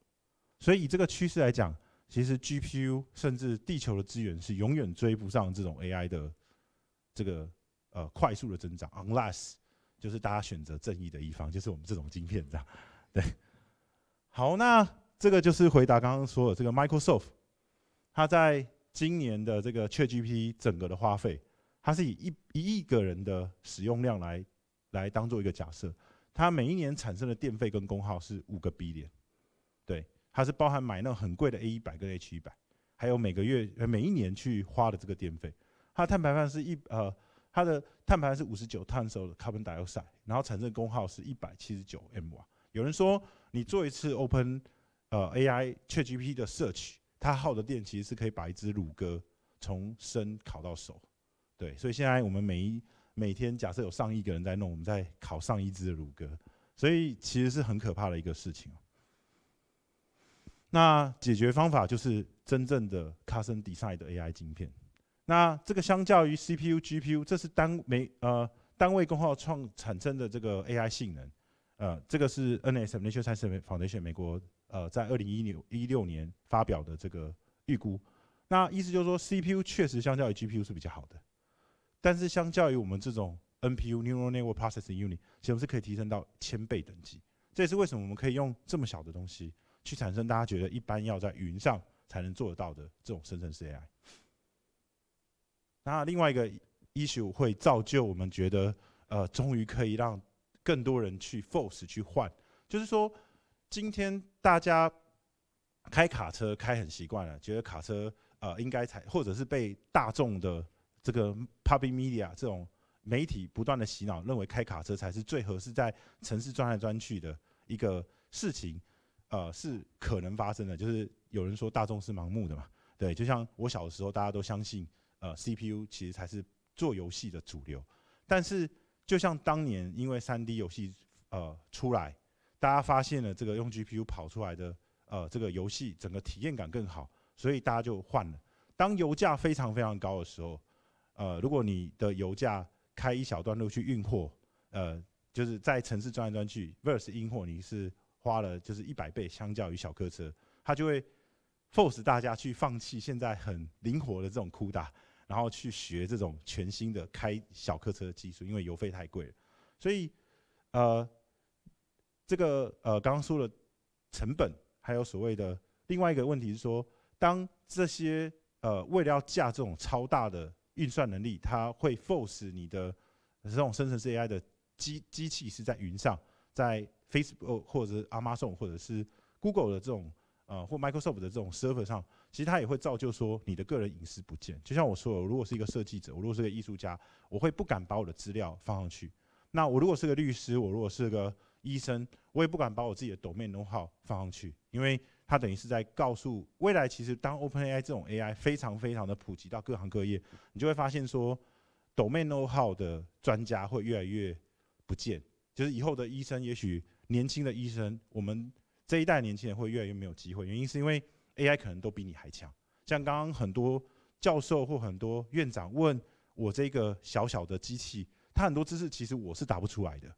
所以以这个趋势来讲，其实 GPU 甚至地球的资源是永远追不上这种 AI 的这个呃快速的增长，unless 就是大家选择正义的一方，就是我们这种晶片这样，对，好，那这个就是回答刚刚说的这个 Microsoft，它在今年的这个却 GP 整个的花费，它是以一一亿个人的使用量来。来当做一个假设，它每一年产生的电费跟功耗是五个 B 点，对，它是包含买那种很贵的 A 一百跟 H 一百，还有每个月每一年去花的这个电费，它的碳排放是一呃，它的碳排放是五十九碳 i 的 x i d e 然后产生功耗是一百七十九 m 瓦。有人说你做一次 Open 呃 AI ChatGPT 的 search，它耗的电其实是可以把一只乳鸽从生烤到熟，对，所以现在我们每一每天假设有上亿个人在弄，我们在考上亿只的乳鸽，所以其实是很可怕的一个事情。那解决方法就是真正的 Custom Design 的 AI 晶片。那这个相较于 CPU、GPU，这是单每呃单位功耗创产生的这个 AI 性能，呃，这个是 NSN a c Foundation 美国呃在二零一六一六年发表的这个预估。那意思就是说 CPU 确实相较于 GPU 是比较好的。但是相较于我们这种 NPU Neural Network Processing Unit，岂不是可以提升到千倍等级。这也是为什么我们可以用这么小的东西去产生大家觉得一般要在云上才能做得到的这种生成式 AI。那另外一个 issue 会造就我们觉得，呃，终于可以让更多人去 force 去换，就是说，今天大家开卡车开很习惯了，觉得卡车呃应该才或者是被大众的。这个 public media 这种媒体不断的洗脑，认为开卡车才是最合适在城市转来转去的一个事情，呃，是可能发生的。就是有人说大众是盲目的嘛，对，就像我小的时候大家都相信，呃，CPU 其实才是做游戏的主流。但是就像当年因为 3D 游戏，呃，出来，大家发现了这个用 GPU 跑出来的，呃，这个游戏整个体验感更好，所以大家就换了。当油价非常非常高的时候。呃，如果你的油价开一小段路去运货，呃，就是在城市转来转去，vers 运货，你是花了就是一百倍，相较于小客车，它就会 force 大家去放弃现在很灵活的这种 CUDA，然后去学这种全新的开小客车技术，因为油费太贵了。所以，呃，这个呃刚刚说的成本，还有所谓的另外一个问题是说，当这些呃为了要架这种超大的运算能力，它会 force 你的这种生成式 AI 的机机器是在云上，在 Facebook 或者 Amazon 或者是 Google 的这种呃或 Microsoft 的这种 server 上，其实它也会造就说你的个人隐私不见。就像我说，我如果是一个设计者，我如果是个艺术家，我会不敢把我的资料放上去。那我如果是个律师，我如果是个医生，我也不敢把我自己的抖 n 弄号放上去，因为。它等于是在告诉未来，其实当 OpenAI 这种 AI 非常非常的普及到各行各业，你就会发现说，Domain Know How 的专家会越来越不见。就是以后的医生，也许年轻的医生，我们这一代年轻人会越来越没有机会。原因是因为 AI 可能都比你还强。像刚刚很多教授或很多院长问我这个小小的机器，它很多知识其实我是答不出来的。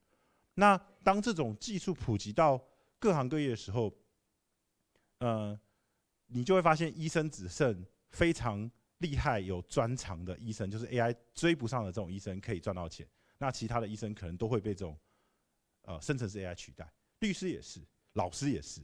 那当这种技术普及到各行各业的时候，呃，你就会发现，医生只剩非常厉害、有专长的医生，就是 AI 追不上的这种医生，可以赚到钱。那其他的医生可能都会被这种呃，深层次 AI 取代。律师也是，老师也是。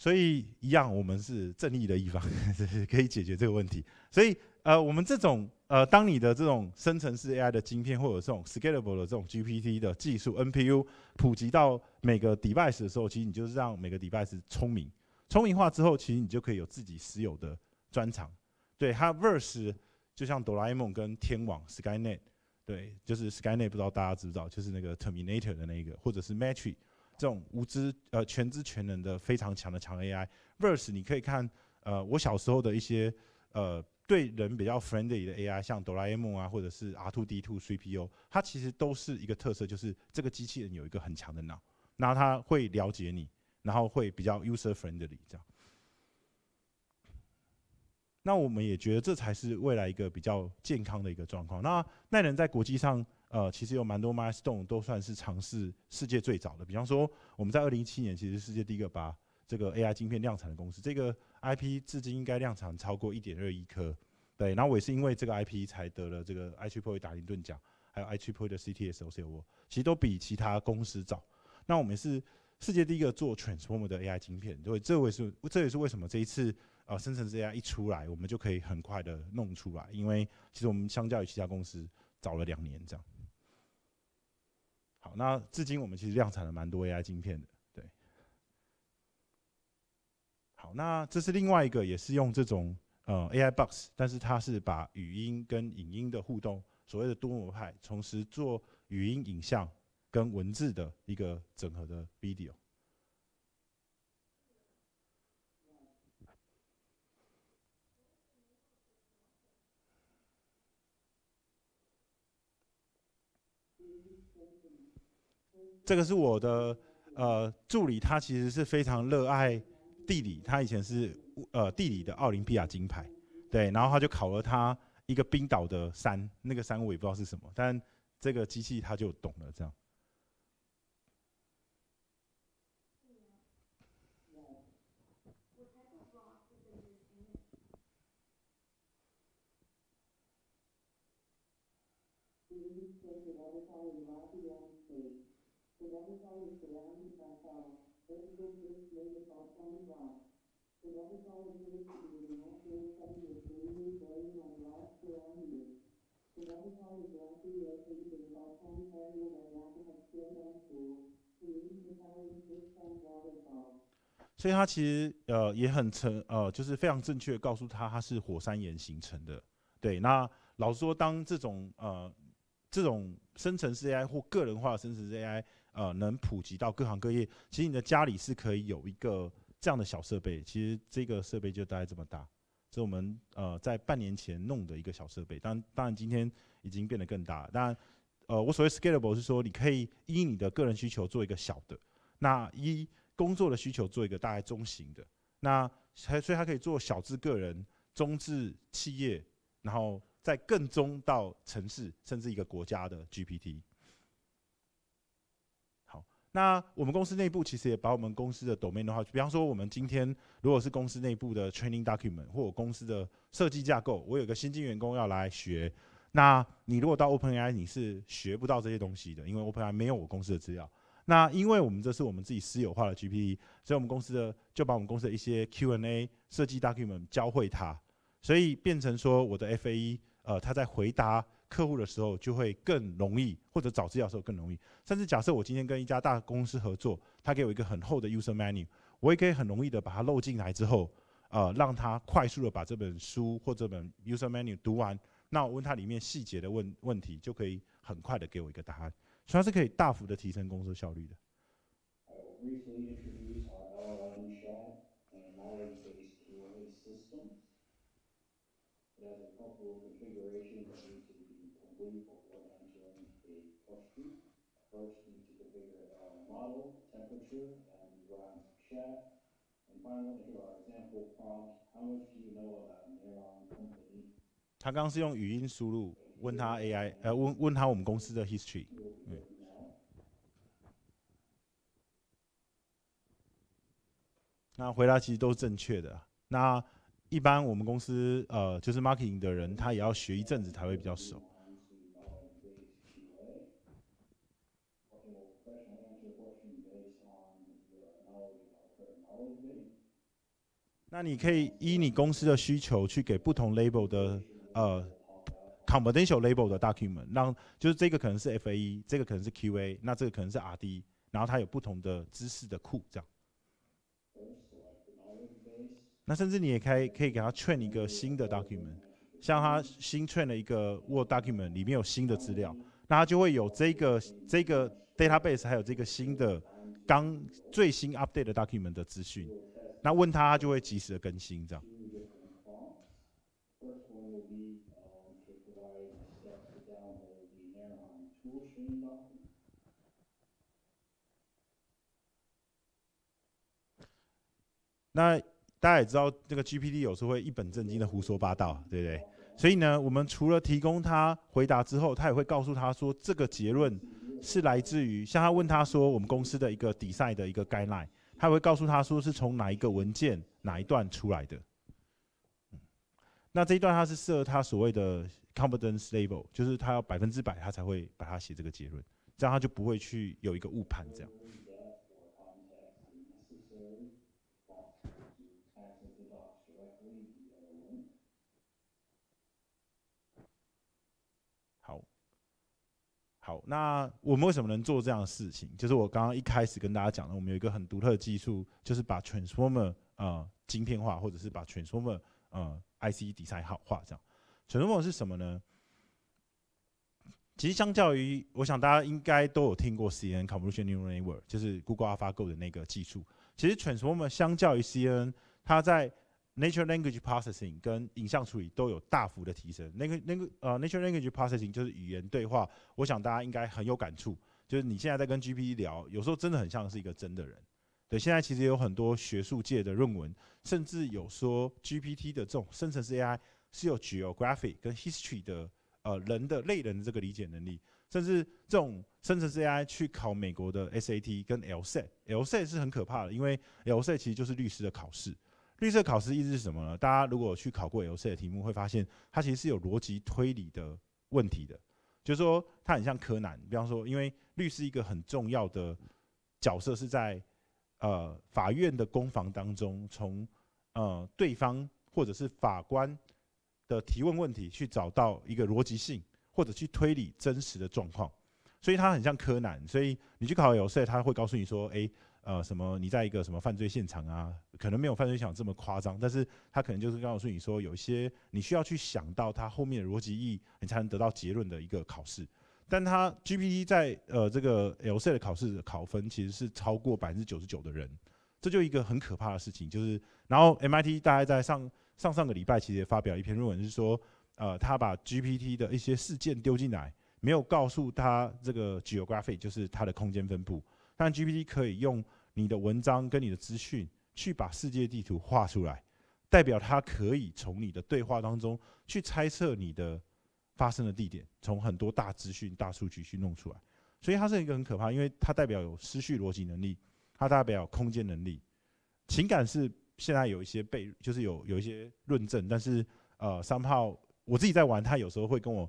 所以一样，我们是正义的一方，可以解决这个问题。所以，呃，我们这种，呃，当你的这种生成式 AI 的晶片或者这种 scalable 的这种 GPT 的技术 NPU 普及到每个 device 的时候，其实你就是让每个 device 聪明。聪明化之后，其实你就可以有自己私有的专长。对，它 verse 就像哆啦 A 梦跟天网 SkyNet，对，就是 SkyNet 不知道大家知不知道，就是那个 Terminator 的那个，或者是 Matrix。这种无知呃全知全能的非常强的强 AI，vers e 你可以看呃我小时候的一些呃对人比较 friendly 的 AI，像哆啦 A 梦啊或者是 R two D two CPU，它其实都是一个特色，就是这个机器人有一个很强的脑，那它会了解你，然后会比较 user friendly 这样。那我们也觉得这才是未来一个比较健康的一个状况。那那人在国际上。呃，其实有蛮多 milestone 都算是尝试世界最早的。比方说，我们在二零一七年，其实世界第一个把这个 AI 芯片量产的公司。这个 IP 至今应该量产超过一点二亿颗，对。然后我也是因为这个 IP 才得了这个 i 七 p o y 打林顿奖，还有 i 七 p o 的 CTSO O，其实都比其他公司早。那我们是世界第一个做 Transformer 的 AI 芯片，对，以这也是这也是为什么这一次呃生成 AI 一出来，我们就可以很快的弄出来，因为其实我们相较于其他公司早了两年这样。好，那至今我们其实量产了蛮多 AI 晶片的，对。好，那这是另外一个，也是用这种呃 AI box，但是它是把语音跟影音的互动，所谓的多模态，同时做语音、影像跟文字的一个整合的 video。这个是我的呃助理，他其实是非常热爱地理，他以前是呃地理的奥林匹亚金牌，对，然后他就考了他一个冰岛的山，那个山我也不知道是什么，但这个机器他就懂了，这样。所以他其实呃也很诚呃就是非常正确告诉他它是火山岩形成的，对。那老实说，当这种呃这种生成 AI 或个人化生成 AI。呃，能普及到各行各业。其实你的家里是可以有一个这样的小设备。其实这个设备就大概这么大，是我们呃在半年前弄的一个小设备。当当然，今天已经变得更大。当然，呃，我所谓 scalable 是说你可以依你的个人需求做一个小的，那一工作的需求做一个大概中型的，那还所以它可以做小至个人，中至企业，然后再更中到城市，甚至一个国家的 GPT。那我们公司内部其实也把我们公司的 domain 的话，比方说我们今天如果是公司内部的 training document 或我公司的设计架构，我有个新进员工要来学，那你如果到 OpenAI 你是学不到这些东西的，因为 OpenAI 没有我公司的资料。那因为我们这是我们自己私有化的 GPT，所以我们公司的就把我们公司的一些 Q&A 设计 document 教会他，所以变成说我的 FAE 呃他在回答。客户的时候就会更容易，或者找资料的时候更容易。甚至假设我今天跟一家大公司合作，他给我一个很厚的 user manual，我也可以很容易的把它漏进来之后，呃，让他快速的把这本书或这本 user manual 读完。那我问他里面细节的问问题，就可以很快的给我一个答案。所以它是可以大幅的提升工作效率的。他刚是用语音输入，问他 AI，呃，问问他我们公司的 history。嗯，那回答其实都是正确的。那一般我们公司，呃，就是 marketing 的人，他也要学一阵子才会比较熟。那你可以依你公司的需求去给不同 label 的呃 c o m p i e e n t i a e label 的 document，让就是这个可能是 FAE，这个可能是 QA，那这个可能是 RD，然后它有不同的知识的库这样。那甚至你也可以可以给他 train 一个新的 document，像他新 train 了一个 Word document 里面有新的资料，那他就会有这个这个 database 还有这个新的刚最新 update 的 document 的资讯。那问他，他就会及时的更新这样。那大家也知道，这个 GPT 有时候会一本正经的胡说八道，对不对？所以呢，我们除了提供他回答之后，他也会告诉他说，这个结论是来自于像他问他说，我们公司的一个底赛的一个 guideline。他会告诉他说是从哪一个文件哪一段出来的。那这一段他是设他所谓的 confidence level，就是他要百分之百他才会把它写这个结论，这样他就不会去有一个误判这样。好，那我们为什么能做这样的事情？就是我刚刚一开始跟大家讲了，我们有一个很独特的技术，就是把 transformer 啊，芯片化，或者是把 transformer 啊，IC 底下好化这样。transformer 是什么呢？其实相较于，我想大家应该都有听过 CNN c o n v o l u t i o n neural network，就是 Google AlphaGo 的那个技术。其实 transformer 相较于 CNN，它在 Natural Language Processing 跟影像处理都有大幅的提升。那个那个呃，Natural Language Processing 就是语言对话，我想大家应该很有感触。就是你现在在跟 GPT 聊，有时候真的很像是一个真的人。对，现在其实有很多学术界的论文，甚至有说 GPT 的这种生成式 AI 是有 g e o graphy 跟 history 的呃人的类人的这个理解能力，甚至这种生成式 AI 去考美国的 SAT 跟 LC，LC 是很可怕的，因为 LC 其实就是律师的考试。绿色考试意思是什么呢？大家如果去考过 L.C. 的题目，会发现它其实是有逻辑推理的问题的，就是说它很像柯南。比方说，因为律师一个很重要的角色是在呃法院的攻防当中，从呃对方或者是法官的提问问题去找到一个逻辑性，或者去推理真实的状况，所以它很像柯南。所以你去考 L.C.，他会告诉你说，哎。呃，什么？你在一个什么犯罪现场啊？可能没有犯罪现场这么夸张，但是他可能就是告诉你说有一些你需要去想到它后面的逻辑意义，你才能得到结论的一个考试。但他 GPT 在呃这个 LC 的考试考分其实是超过百分之九十九的人，这就一个很可怕的事情。就是然后 MIT 大概在上上上个礼拜其实也发表一篇论文，是说呃他把 GPT 的一些事件丢进来，没有告诉他这个 geography 就是它的空间分布。但 GPT 可以用你的文章跟你的资讯去把世界地图画出来，代表它可以从你的对话当中去猜测你的发生的地点，从很多大资讯、大数据去弄出来。所以它是一个很可怕，因为它代表有思绪逻辑能力，它代表空间能力，情感是现在有一些被，就是有有一些论证。但是呃，三炮我自己在玩，它有时候会跟我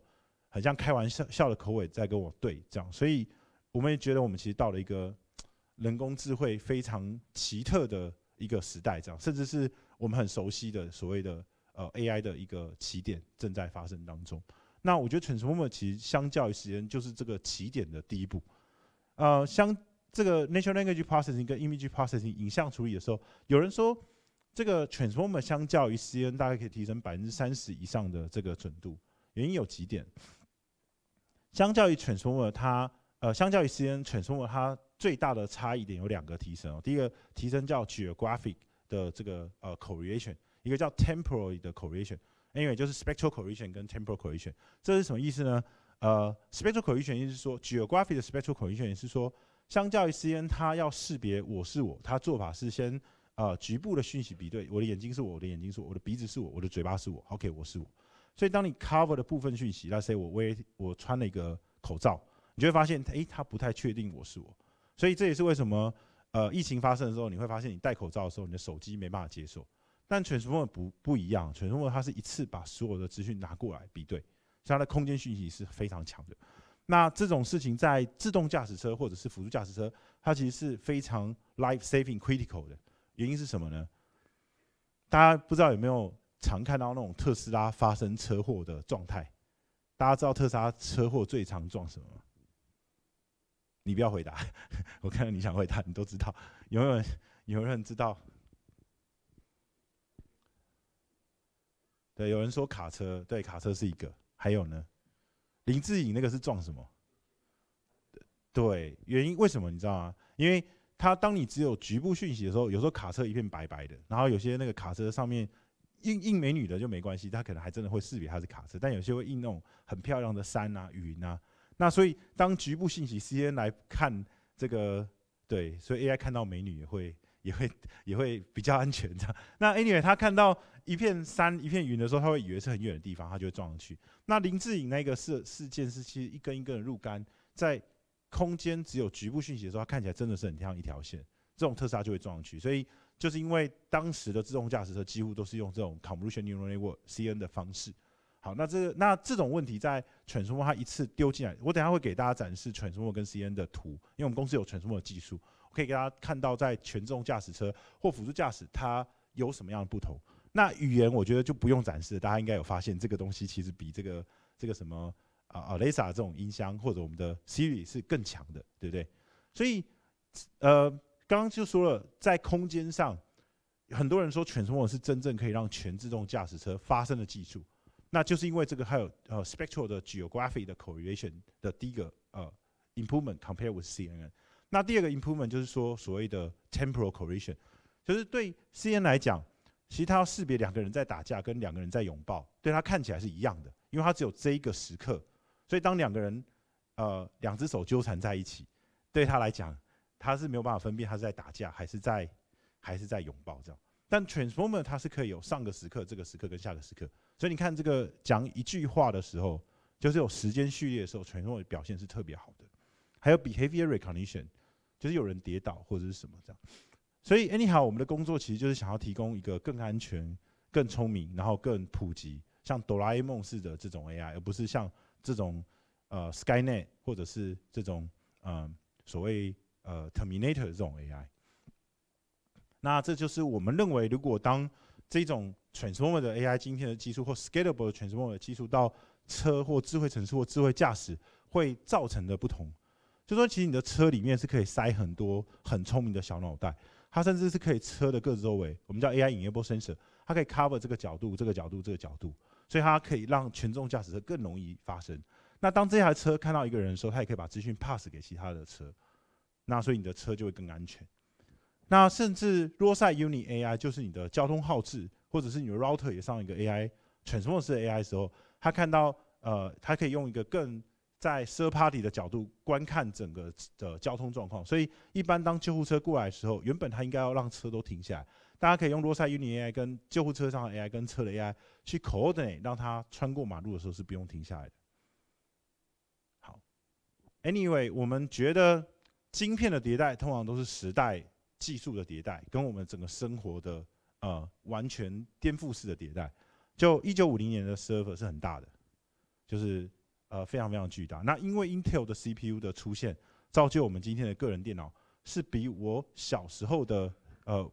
很像开玩笑笑的口吻在跟我对这样，所以我们也觉得我们其实到了一个。人工智慧非常奇特的一个时代，这样，甚至是我们很熟悉的所谓的呃 AI 的一个起点正在发生当中。那我觉得 Transformer 其实相较于 CNN 就是这个起点的第一步。呃，相这个 Natural Language Processing 跟 Image Processing 影像处理的时候，有人说这个 Transformer 相较于 CNN 大概可以提升百分之三十以上的这个准度，原因有几点。相较于 Transformer，它呃，相较于 c n n t r 它最大的差异点有两个提升。第一个提升叫 geographic 的这个呃 correlation，一个叫 temporal 的 correlation，Anyway 就是 spectral correlation 跟 temporal correlation。这是什么意思呢？呃，spectral correlation，意思是说 geographic 的 spectral correlation，也是说相较于 CNN，它要识别我是我，它做法是先呃局部的讯息比对，我的眼睛是我，我的眼睛是我，我的鼻子是我，我的嘴巴是我，OK 我是我。所以当你 cover 的部分讯息，那 say 我 wear 我穿了一个口罩。你就会发现，诶，他不太确定我是我，所以这也是为什么，呃，疫情发生的时候，你会发现你戴口罩的时候，你的手机没办法接受。但全 e r 不不一样，全 e r 它是一次把所有的资讯拿过来比对，所以它的空间讯息是非常强的。那这种事情在自动驾驶车或者是辅助驾驶车，它其实是非常 life saving critical 的。原因是什么呢？大家不知道有没有常看到那种特斯拉发生车祸的状态？大家知道特斯拉车祸最常撞什么吗？你不要回答，我看到你想回答，你都知道。有没有有人知道？对，有人说卡车，对，卡车是一个。还有呢？林志颖那个是撞什么？对，原因为什么你知道吗？因为他当你只有局部讯息的时候，有时候卡车一片白白的，然后有些那个卡车上面印印美女的就没关系，他可能还真的会识别它是卡车，但有些会印那种很漂亮的山啊、云啊。那所以，当局部信息 CN 来看这个，对，所以 AI 看到美女也会，也会，也会比较安全这样。那 a y 他看到一片山、一片云的时候，他会以为是很远的地方，他就会撞上去。那林志颖那个事事件是其实一根一根的入杆，在空间只有局部讯息的时候，它看起来真的是很像一条线，这种特斯拉就会撞上去。所以就是因为当时的自动驾驶车几乎都是用这种 Convolutional Neural Network CN 的方式。好，那这那这种问题在全声波它一次丢进来，我等下会给大家展示全声波跟 C N 的图，因为我们公司有全声波技术，可以给大家看到在全动驾驶车或辅助驾驶它有什么样的不同。那语言我觉得就不用展示，大家应该有发现这个东西其实比这个这个什么啊啊雷 a 这种音箱或者我们的 Siri 是更强的，对不对？所以呃刚刚就说了，在空间上很多人说全声波是真正可以让全自动驾驶车发生的技术。那就是因为这个还有呃，spectral 的 geography 的 correlation 的第一个呃 improvement compare d with CNN。那第二个 improvement 就是说所谓的 temporal correlation，就是对 CNN 来讲，其实它要识别两个人在打架跟两个人在拥抱，对它看起来是一样的，因为它只有这一个时刻。所以当两个人呃两只手纠缠在一起，对它来讲，它是没有办法分辨它是在打架还是在还是在拥抱这样。但 transformer 它是可以有上个时刻、这个时刻跟下个时刻。所以你看，这个讲一句话的时候，就是有时间序列的时候，传会表现是特别好的。还有 b e h a v i o recognition，r 就是有人跌倒或者是什么这样。所以，any 好，我们的工作其实就是想要提供一个更安全、更聪明，然后更普及，像哆啦 A 梦似的这种 AI，而不是像这种呃 SkyNet 或者是这种嗯所谓呃 Terminator 这种 AI。那这就是我们认为，如果当这种 transformer 的 AI 今天的技术，或 scalable 的 transformer 的技术，到车或智慧城市或智慧驾驶，会造成的不同，就说其实你的车里面是可以塞很多很聪明的小脑袋，它甚至是可以车的各自周围，我们叫 AI i n f e r e sensor，它可以 cover 这个角度、这个角度、这个角度，所以它可以让群众驾驶车更容易发生。那当这台车看到一个人的时候，它也可以把资讯 pass 给其他的车，那所以你的车就会更安全。那甚至罗塞 uni AI 就是你的交通号志，或者是你的 router 也上一个 AI，transformer AI 的时候，他看到呃，他可以用一个更在 s i r party 的角度观看整个的交通状况。所以一般当救护车过来的时候，原本他应该要让车都停下来，大家可以用罗塞 uni AI 跟救护车上的 AI 跟车的 AI 去 coordin，a t e 让它穿过马路的时候是不用停下来的。好，Anyway，我们觉得晶片的迭代通常都是时代。技术的迭代跟我们整个生活的呃完全颠覆式的迭代，就一九五零年的 server 是很大的，就是呃非常非常巨大。那因为 Intel 的 CPU 的出现，造就我们今天的个人电脑是比我小时候的呃，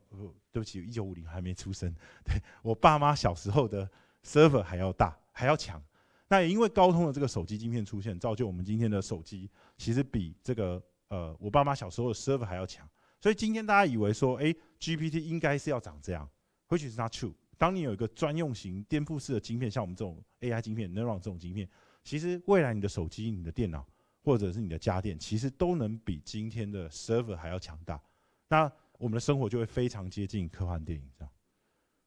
对不起，一九五零还没出生，对我爸妈小时候的 server 还要大还要强。那也因为高通的这个手机晶片出现，造就我们今天的手机其实比这个呃我爸妈小时候的 server 还要强。所以今天大家以为说，哎，GPT 应该是要长这样，或许是 not true。当你有一个专用型、颠覆式的晶片，像我们这种 AI 晶片、n e r o n 这种晶片，其实未来你的手机、你的电脑，或者是你的家电，其实都能比今天的 server 还要强大。那我们的生活就会非常接近科幻电影这样。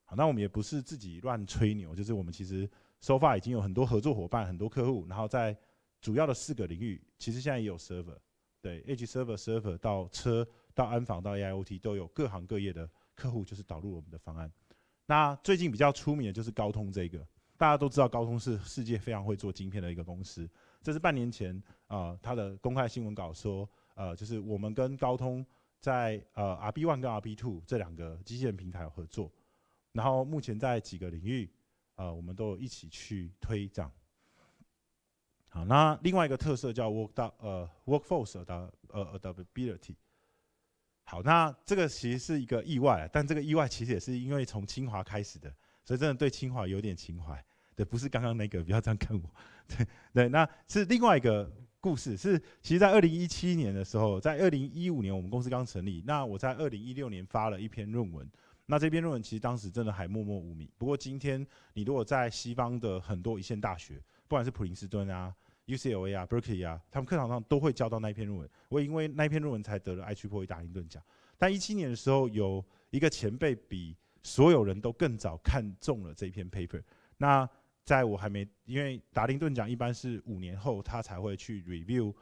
好，那我们也不是自己乱吹牛，就是我们其实 so far 已经有很多合作伙伴、很多客户，然后在主要的四个领域，其实现在也有 server，对，edge server、server 到车。到安防到 AIoT 都有各行各业的客户，就是导入我们的方案。那最近比较出名的就是高通这个，大家都知道高通是世界非常会做晶片的一个公司。这是半年前啊，他的公开新闻稿说，呃，就是我们跟高通在呃 R B One 跟 R B Two 这两个机器人平台有合作，然后目前在几个领域，呃，我们都有一起去推这样。好，那另外一个特色叫 Work 到呃 Workforce 的呃 Ability。好，那这个其实是一个意外，但这个意外其实也是因为从清华开始的，所以真的对清华有点情怀。对，不是刚刚那个，不要这样看我。对对，那是另外一个故事，是其实，在二零一七年的时候，在二零一五年我们公司刚成立，那我在二零一六年发了一篇论文，那这篇论文其实当时真的还默默无名。不过今天你如果在西方的很多一线大学，不管是普林斯顿啊。UCLA 啊，Berkeley 啊，他们课堂上都会教到那一篇论文。我也因为那一篇论文才得了 i u p u 达林顿奖。但一七年的时候，有一个前辈比所有人都更早看中了这篇 paper。那在我还没，因为达林顿奖一般是五年后他才会去 review。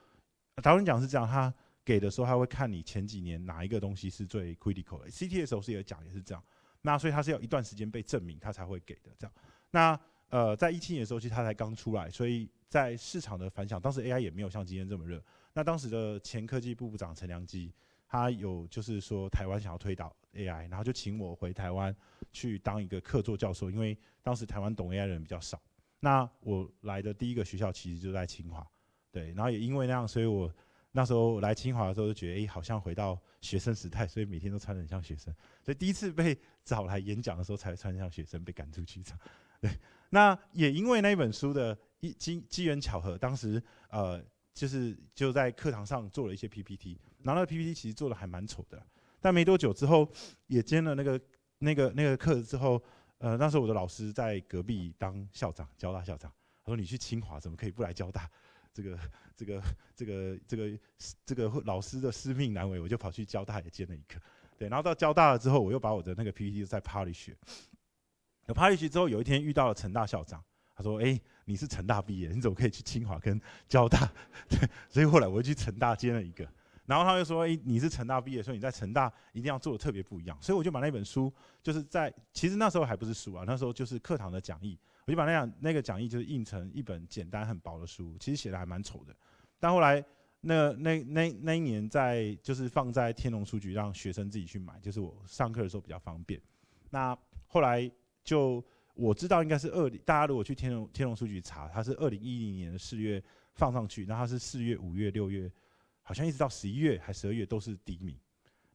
达林奖是这样，他给的时候他会看你前几年哪一个东西是最 critical。的。CTS 候是有奖，也是这样。那所以他是要一段时间被证明他才会给的这样。那呃，在一七年的时候其实他才刚出来，所以。在市场的反响，当时 AI 也没有像今天这么热。那当时的前科技部部长陈良基，他有就是说台湾想要推导 AI，然后就请我回台湾去当一个客座教授，因为当时台湾懂 AI 的人比较少。那我来的第一个学校其实就在清华，对。然后也因为那样，所以我那时候来清华的时候就觉得，哎，好像回到学生时代，所以每天都穿得很像学生。所以第一次被找来演讲的时候，才穿得像学生被赶出去场。对。那也因为那本书的。一机机缘巧合，当时呃，就是就在课堂上做了一些 PPT，拿那个 PPT 其实做的还蛮丑的，但没多久之后也兼了那个那个那个课之后，呃，那时候我的老师在隔壁当校长，交大校长，他说你去清华怎么可以不来交大？这个这个这个这个这个老师的师命难违，我就跑去交大也兼了一课，对，然后到交大了之后，我又把我的那个 PPT 在 party 学，party 学之后有一天遇到了陈大校长。他说：“哎，你是成大毕业，你怎么可以去清华跟交大？” 对，所以后来我去成大兼了一个。然后他就说：“哎，你是成大毕业，所以你在成大一定要做的特别不一样。”所以我就把那本书，就是在其实那时候还不是书啊，那时候就是课堂的讲义，我就把那讲那个讲义就是印成一本简单很薄的书，其实写的还蛮丑的。但后来那那那那一年在就是放在天龙书局让学生自己去买，就是我上课的时候比较方便。那后来就。我知道应该是二，大家如果去天龙天龙数据查，它是二零一零年的四月放上去，那它是四月、五月、六月，好像一直到十一月还十二月都是低迷，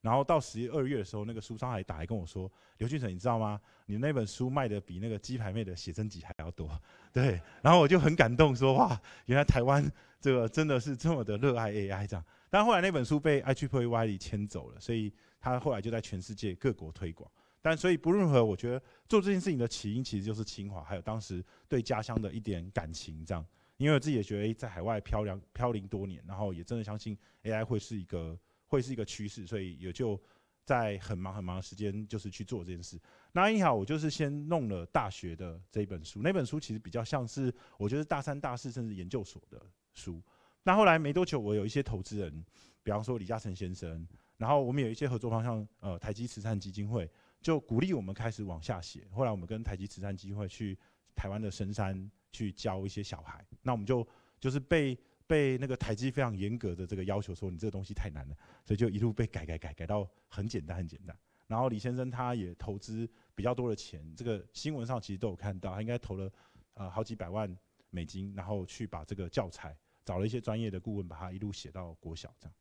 然后到十二月的时候，那个书商还打来跟我说：“刘俊成，你知道吗？你那本书卖的比那个鸡排妹的写真集还要多。”对，然后我就很感动，说：“哇，原来台湾这个真的是这么的热爱 AI 这样。”但后来那本书被 i G p y y 牵走了，所以他后来就在全世界各国推广。但所以，不论何，我觉得做这件事情的起因其实就是清华，还有当时对家乡的一点感情，这样。因为我自己也觉得，哎，在海外漂亮漂零多年，然后也真的相信 AI 会是一个会是一个趋势，所以也就在很忙很忙的时间就是去做这件事。那一好，我就是先弄了大学的这一本书，那本书其实比较像是我觉得大三、大四甚至研究所的书。那后来没多久，我有一些投资人，比方说李嘉诚先生，然后我们有一些合作方，像呃台积慈善基金会。就鼓励我们开始往下写。后来我们跟台积慈善基金会去台湾的深山去教一些小孩，那我们就就是被被那个台积非常严格的这个要求说你这个东西太难了，所以就一路被改改改改到很简单很简单。然后李先生他也投资比较多的钱，这个新闻上其实都有看到，他应该投了呃好几百万美金，然后去把这个教材找了一些专业的顾问把它一路写到国小这样。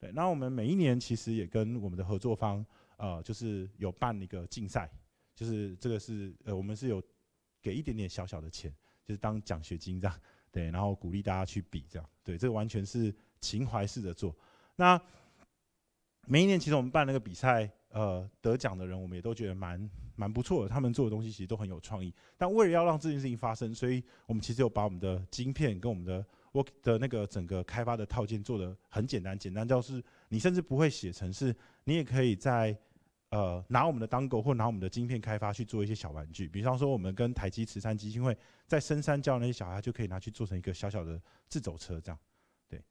对，然后我们每一年其实也跟我们的合作方。呃，就是有办一个竞赛，就是这个是呃，我们是有给一点点小小的钱，就是当奖学金这样，对，然后鼓励大家去比这样，对，这个完全是情怀式的做。那每一年其实我们办那个比赛，呃，得奖的人我们也都觉得蛮蛮不错，的，他们做的东西其实都很有创意。但为了要让这件事情发生，所以我们其实有把我们的晶片跟我们的我的那个整个开发的套件做的很简单，简单到是你甚至不会写程式，你也可以在呃，拿我们的当狗，或拿我们的晶片开发去做一些小玩具，比方说，我们跟台积慈善基金会，在深山教那些小孩，就可以拿去做成一个小小的自走车这样。对。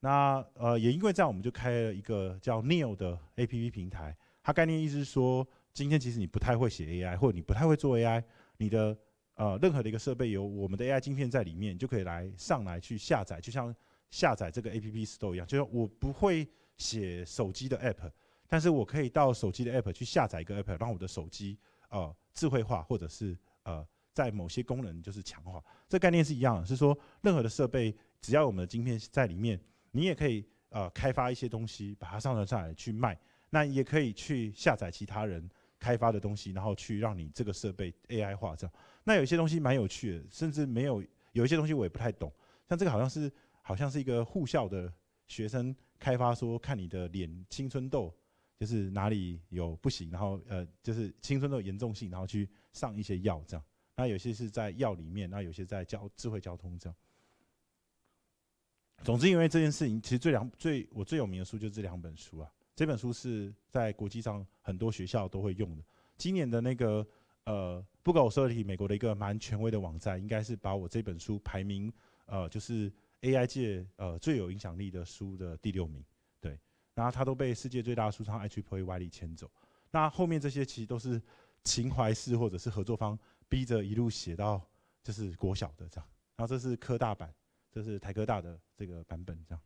那呃，也因为这样，我们就开了一个叫 Neil 的 A P P 平台。它概念意思是说，今天其实你不太会写 A I，或者你不太会做 A I，你的呃任何的一个设备有我们的 A I 晶片在里面，就可以来上来去下载，就像下载这个 A P P store 一样。就是我不会写手机的 App。但是我可以到手机的 app 去下载一个 app，让我的手机呃智慧化，或者是呃在某些功能就是强化，这概念是一样，的，是说任何的设备只要我们的晶片在里面，你也可以呃开发一些东西，把它上传上来去卖，那也可以去下载其他人开发的东西，然后去让你这个设备 AI 化。这样，那有一些东西蛮有趣的，甚至没有有一些东西我也不太懂，像这个好像是好像是一个护校的学生开发说看你的脸青春痘。就是哪里有不行，然后呃，就是青春痘的严重性，然后去上一些药这样。那有些是在药里面，那有些在交智慧交通这样。总之，因为这件事情，其实最两最我最有名的书就是这两本书啊。这本书是在国际上很多学校都会用的。今年的那个呃不搞我说的 u 美国的一个蛮权威的网站，应该是把我这本书排名呃，就是 AI 界呃最有影响力的书的第六名。然后它都被世界最大的书商 h p v y 里 y 牵走。那后面这些其实都是情怀式或者是合作方逼着一路写到就是国小的这样。然后这是科大版，这是台科大的这个版本这样。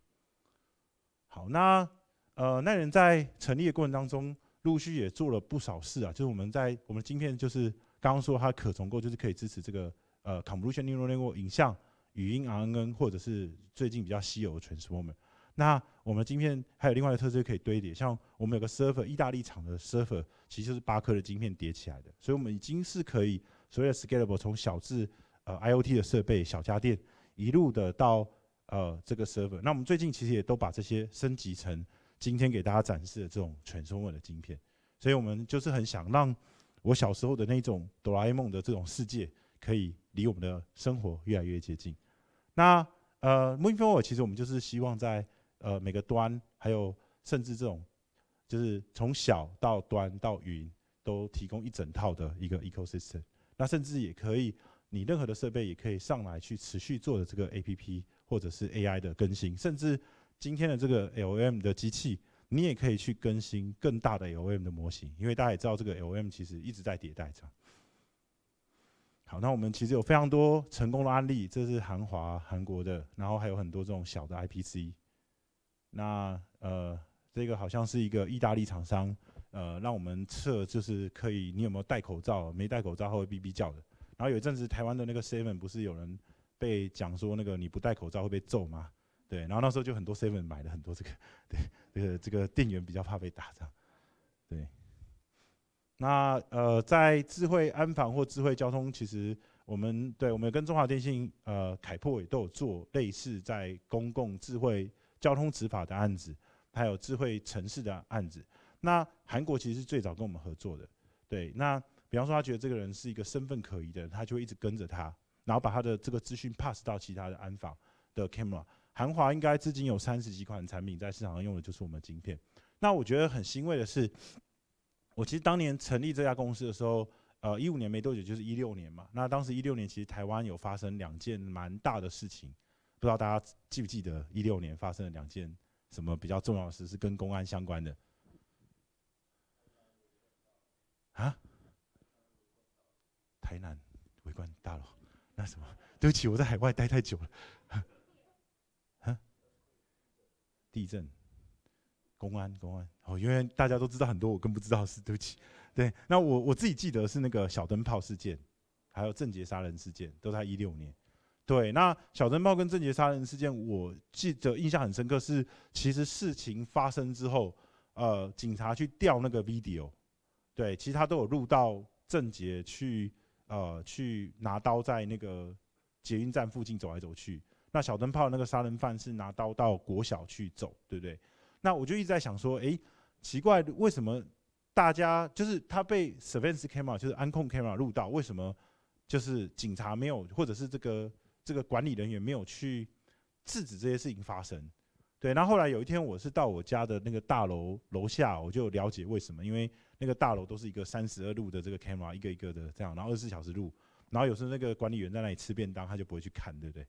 好，那呃那人在成立的过程当中，陆续也做了不少事啊。就是我们在我们晶片就是刚刚说它可重构，就是可以支持这个呃 c o n v o l u t i o n Neural Network 影像、语音 RNN 或者是最近比较稀有的 Transformer。那我们晶片还有另外的特色可以堆叠，像我们有个 server，意大利厂的 server，其实就是八颗的晶片叠起来的，所以我们已经是可以所谓的 scalable，从小至呃 IOT 的设备、小家电，一路的到呃这个 server。那我们最近其实也都把这些升级成今天给大家展示的这种全中文的晶片，所以我们就是很想让我小时候的那种哆啦 A 梦的这种世界，可以离我们的生活越来越接近。那呃 m o o n f o w 其实我们就是希望在呃，每个端还有甚至这种，就是从小到端到云都提供一整套的一个 ecosystem。那甚至也可以，你任何的设备也可以上来去持续做的这个 A P P 或者是 A I 的更新，甚至今天的这个 L M 的机器，你也可以去更新更大的 L M 的模型，因为大家也知道这个 L M 其实一直在迭代着。好，那我们其实有非常多成功的案例，这是韩华韩国的，然后还有很多这种小的 I P C。那呃，这个好像是一个意大利厂商，呃，让我们测，就是可以，你有没有戴口罩？没戴口罩会哔哔叫的。然后有一阵子台湾的那个 seven 不是有人被讲说那个你不戴口罩会被揍吗？对，然后那时候就很多 seven 买了很多这个，对，这个这个店员比较怕被打，对。那呃，在智慧安防或智慧交通，其实我们对我们跟中华电信、呃，凯破也都有做类似在公共智慧。交通执法的案子，还有智慧城市的案子。那韩国其实是最早跟我们合作的，对。那比方说，他觉得这个人是一个身份可疑的，他就会一直跟着他，然后把他的这个资讯 pass 到其他的安防的 camera。韩华应该至今有三十几款产品在市场上用的，就是我们晶片。那我觉得很欣慰的是，我其实当年成立这家公司的时候，呃，一五年没多久就是一六年嘛。那当时一六年其实台湾有发生两件蛮大的事情。不知道大家记不记得，一六年发生了两件什么比较重要的事，是跟公安相关的？啊？台南围观大楼，那什么？对不起，我在海外待太久了。嗯？地震？公安？公安？哦，因为大家都知道很多，我更不知道。是，对不起。对，那我我自己记得是那个小灯泡事件，还有郑捷杀人事件，都在一六年。对，那小灯泡跟郑杰杀人事件，我记得印象很深刻，是其实事情发生之后，呃，警察去调那个 video，对，其实他都有录到郑杰去，呃，去拿刀在那个捷运站附近走来走去。那小灯泡那个杀人犯是拿刀到国小去走，对不对？那我就一直在想说，哎，奇怪，为什么大家就是他被 surveillance camera 就是安控 camera 录到，为什么就是警察没有，或者是这个？这个管理人员没有去制止这些事情发生，对。然后后来有一天，我是到我家的那个大楼楼下，我就了解为什么，因为那个大楼都是一个三十二路的这个 camera，一个一个的这样，然后二十四小时录。然后有时候那个管理员在那里吃便当，他就不会去看，对不对？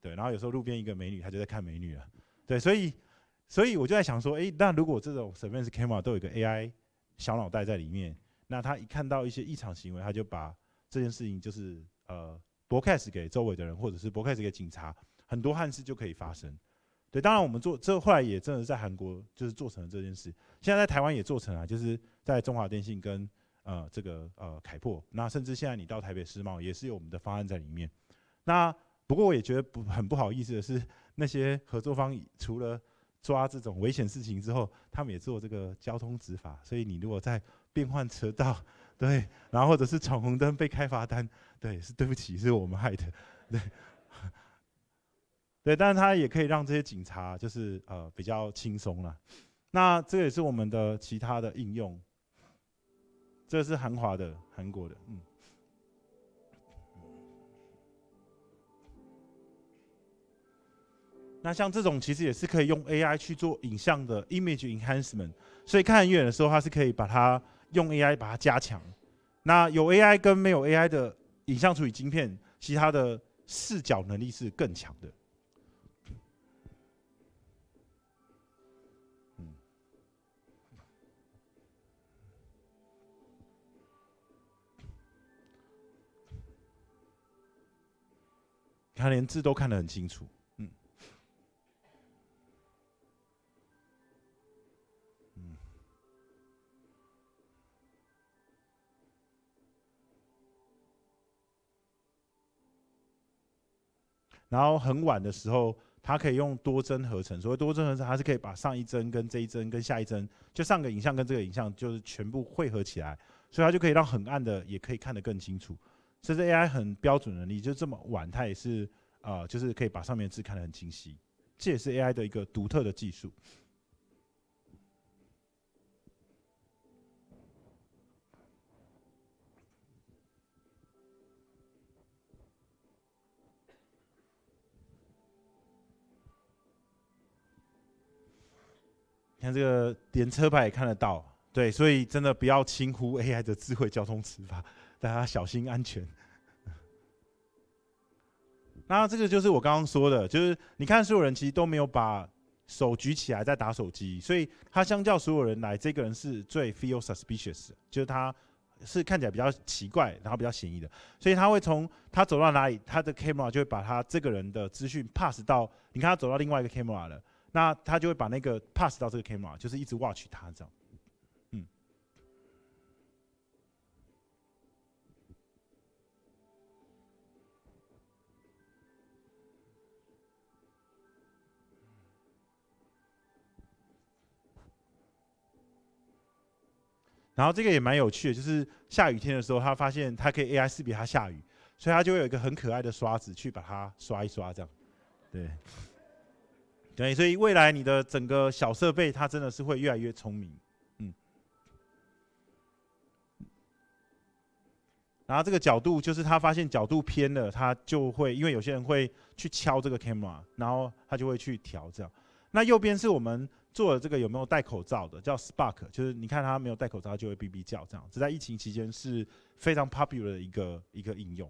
对。然后有时候路边一个美女，他就在看美女了，对。所以，所以我就在想说，哎，那如果这种 surface camera 都有一个 AI 小脑袋在里面，那他一看到一些异常行为，他就把这件事情就是呃。博 c a s 给周围的人，或者是博 c a s 给警察，很多憾事就可以发生。对，当然我们做这后来也真的在韩国就是做成了这件事，现在在台湾也做成了，就是在中华电信跟呃这个呃凯擘，那甚至现在你到台北世贸也是有我们的方案在里面。那不过我也觉得不很不好意思的是，那些合作方除了抓这种危险事情之后，他们也做这个交通执法，所以你如果在变换车道。对，然后或者是闯红灯被开罚单，对，是对不起，是我们害的，对，对，但是它也可以让这些警察就是呃比较轻松了。那这也是我们的其他的应用，这是韩华的，韩国的，嗯。那像这种其实也是可以用 AI 去做影像的 Image Enhancement，所以看很远的时候，它是可以把它。用 AI 把它加强，那有 AI 跟没有 AI 的影像处理晶片，其他的视角能力是更强的。嗯，他连字都看得很清楚。然后很晚的时候，它可以用多帧合成。所谓多帧合成，它是可以把上一帧跟这一帧跟下一帧，就上个影像跟这个影像，就是全部汇合起来，所以它就可以让很暗的也可以看得更清楚。这是 AI 很标准的，你就这么晚，它也是啊，就是可以把上面的字看得很清晰。这也是 AI 的一个独特的技术。你看这个连车牌也看得到，对，所以真的不要轻忽 AI 的智慧交通执法，大家小心安全。那这个就是我刚刚说的，就是你看所有人其实都没有把手举起来在打手机，所以他相较所有人来，这个人是最 feel suspicious，就是他是看起来比较奇怪，然后比较嫌疑的，所以他会从他走到哪里，他的 camera 就会把他这个人的资讯 pass 到，你看他走到另外一个 camera 了。那他就会把那个 pass 到这个 camera，就是一直 watch 它这样，嗯。然后这个也蛮有趣的，就是下雨天的时候，他发现它可以 AI 识别它下雨，所以他就会有一个很可爱的刷子去把它刷一刷这样，对。对，所以未来你的整个小设备，它真的是会越来越聪明，嗯。然后这个角度就是他发现角度偏了，他就会，因为有些人会去敲这个 camera，然后他就会去调这样。那右边是我们做的这个有没有戴口罩的，叫 Spark，就是你看他没有戴口罩就会哔哔叫这样，只在疫情期间是非常 popular 的一个一个应用。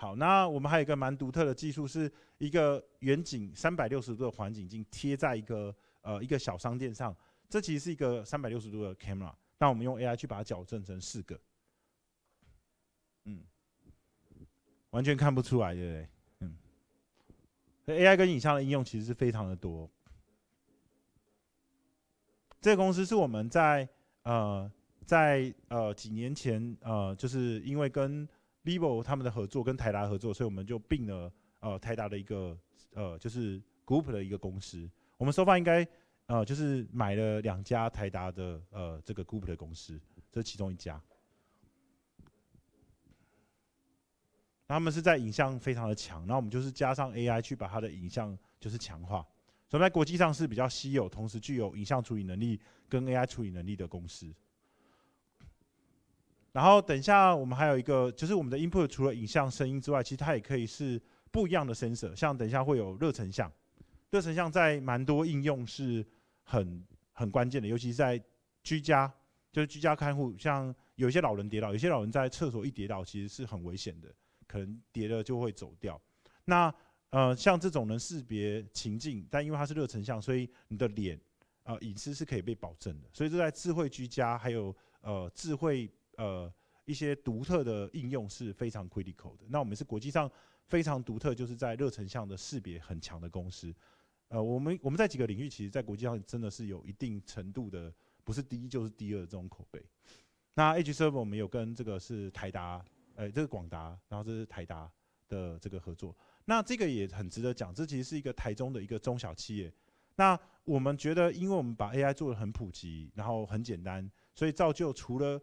好，那我们还有一个蛮独特的技术，是一个远景三百六十度的环境镜贴在一个呃一个小商店上，这其实是一个三百六十度的 camera，那我们用 AI 去把它矫正成四个，嗯，完全看不出来，对不对？嗯，AI 跟影像的应用其实是非常的多。这个公司是我们在呃在呃几年前呃就是因为跟 Vivo 他们的合作跟台达合作，所以我们就并了呃台达的一个呃就是 Group 的一个公司。我们收发应该呃就是买了两家台达的呃这个 Group 的公司，这是其中一家。他们是在影像非常的强，那我们就是加上 AI 去把它的影像就是强化，所以在国际上是比较稀有，同时具有影像处理能力跟 AI 处理能力的公司。然后等一下我们还有一个，就是我们的 input 除了影像、声音之外，其实它也可以是不一样的声色。像等一下会有热成像，热成像在蛮多应用是很很关键的，尤其是在居家，就是居家看护。像有些老人跌倒，有些老人在厕所一跌倒，其实是很危险的，可能跌了就会走掉。那呃，像这种能识别情境，但因为它是热成像，所以你的脸呃隐私是可以被保证的。所以这在智慧居家还有呃智慧。呃，一些独特的应用是非常 critical 的。那我们是国际上非常独特，就是在热成像的识别很强的公司。呃，我们我们在几个领域，其实在国际上真的是有一定程度的，不是第一就是第二这种口碑。那 H s e r v e r 我们有跟这个是台达，呃，这是广达，然后这是台达的这个合作。那这个也很值得讲，这其实是一个台中的一个中小企业。那我们觉得，因为我们把 AI 做的很普及，然后很简单，所以造就除了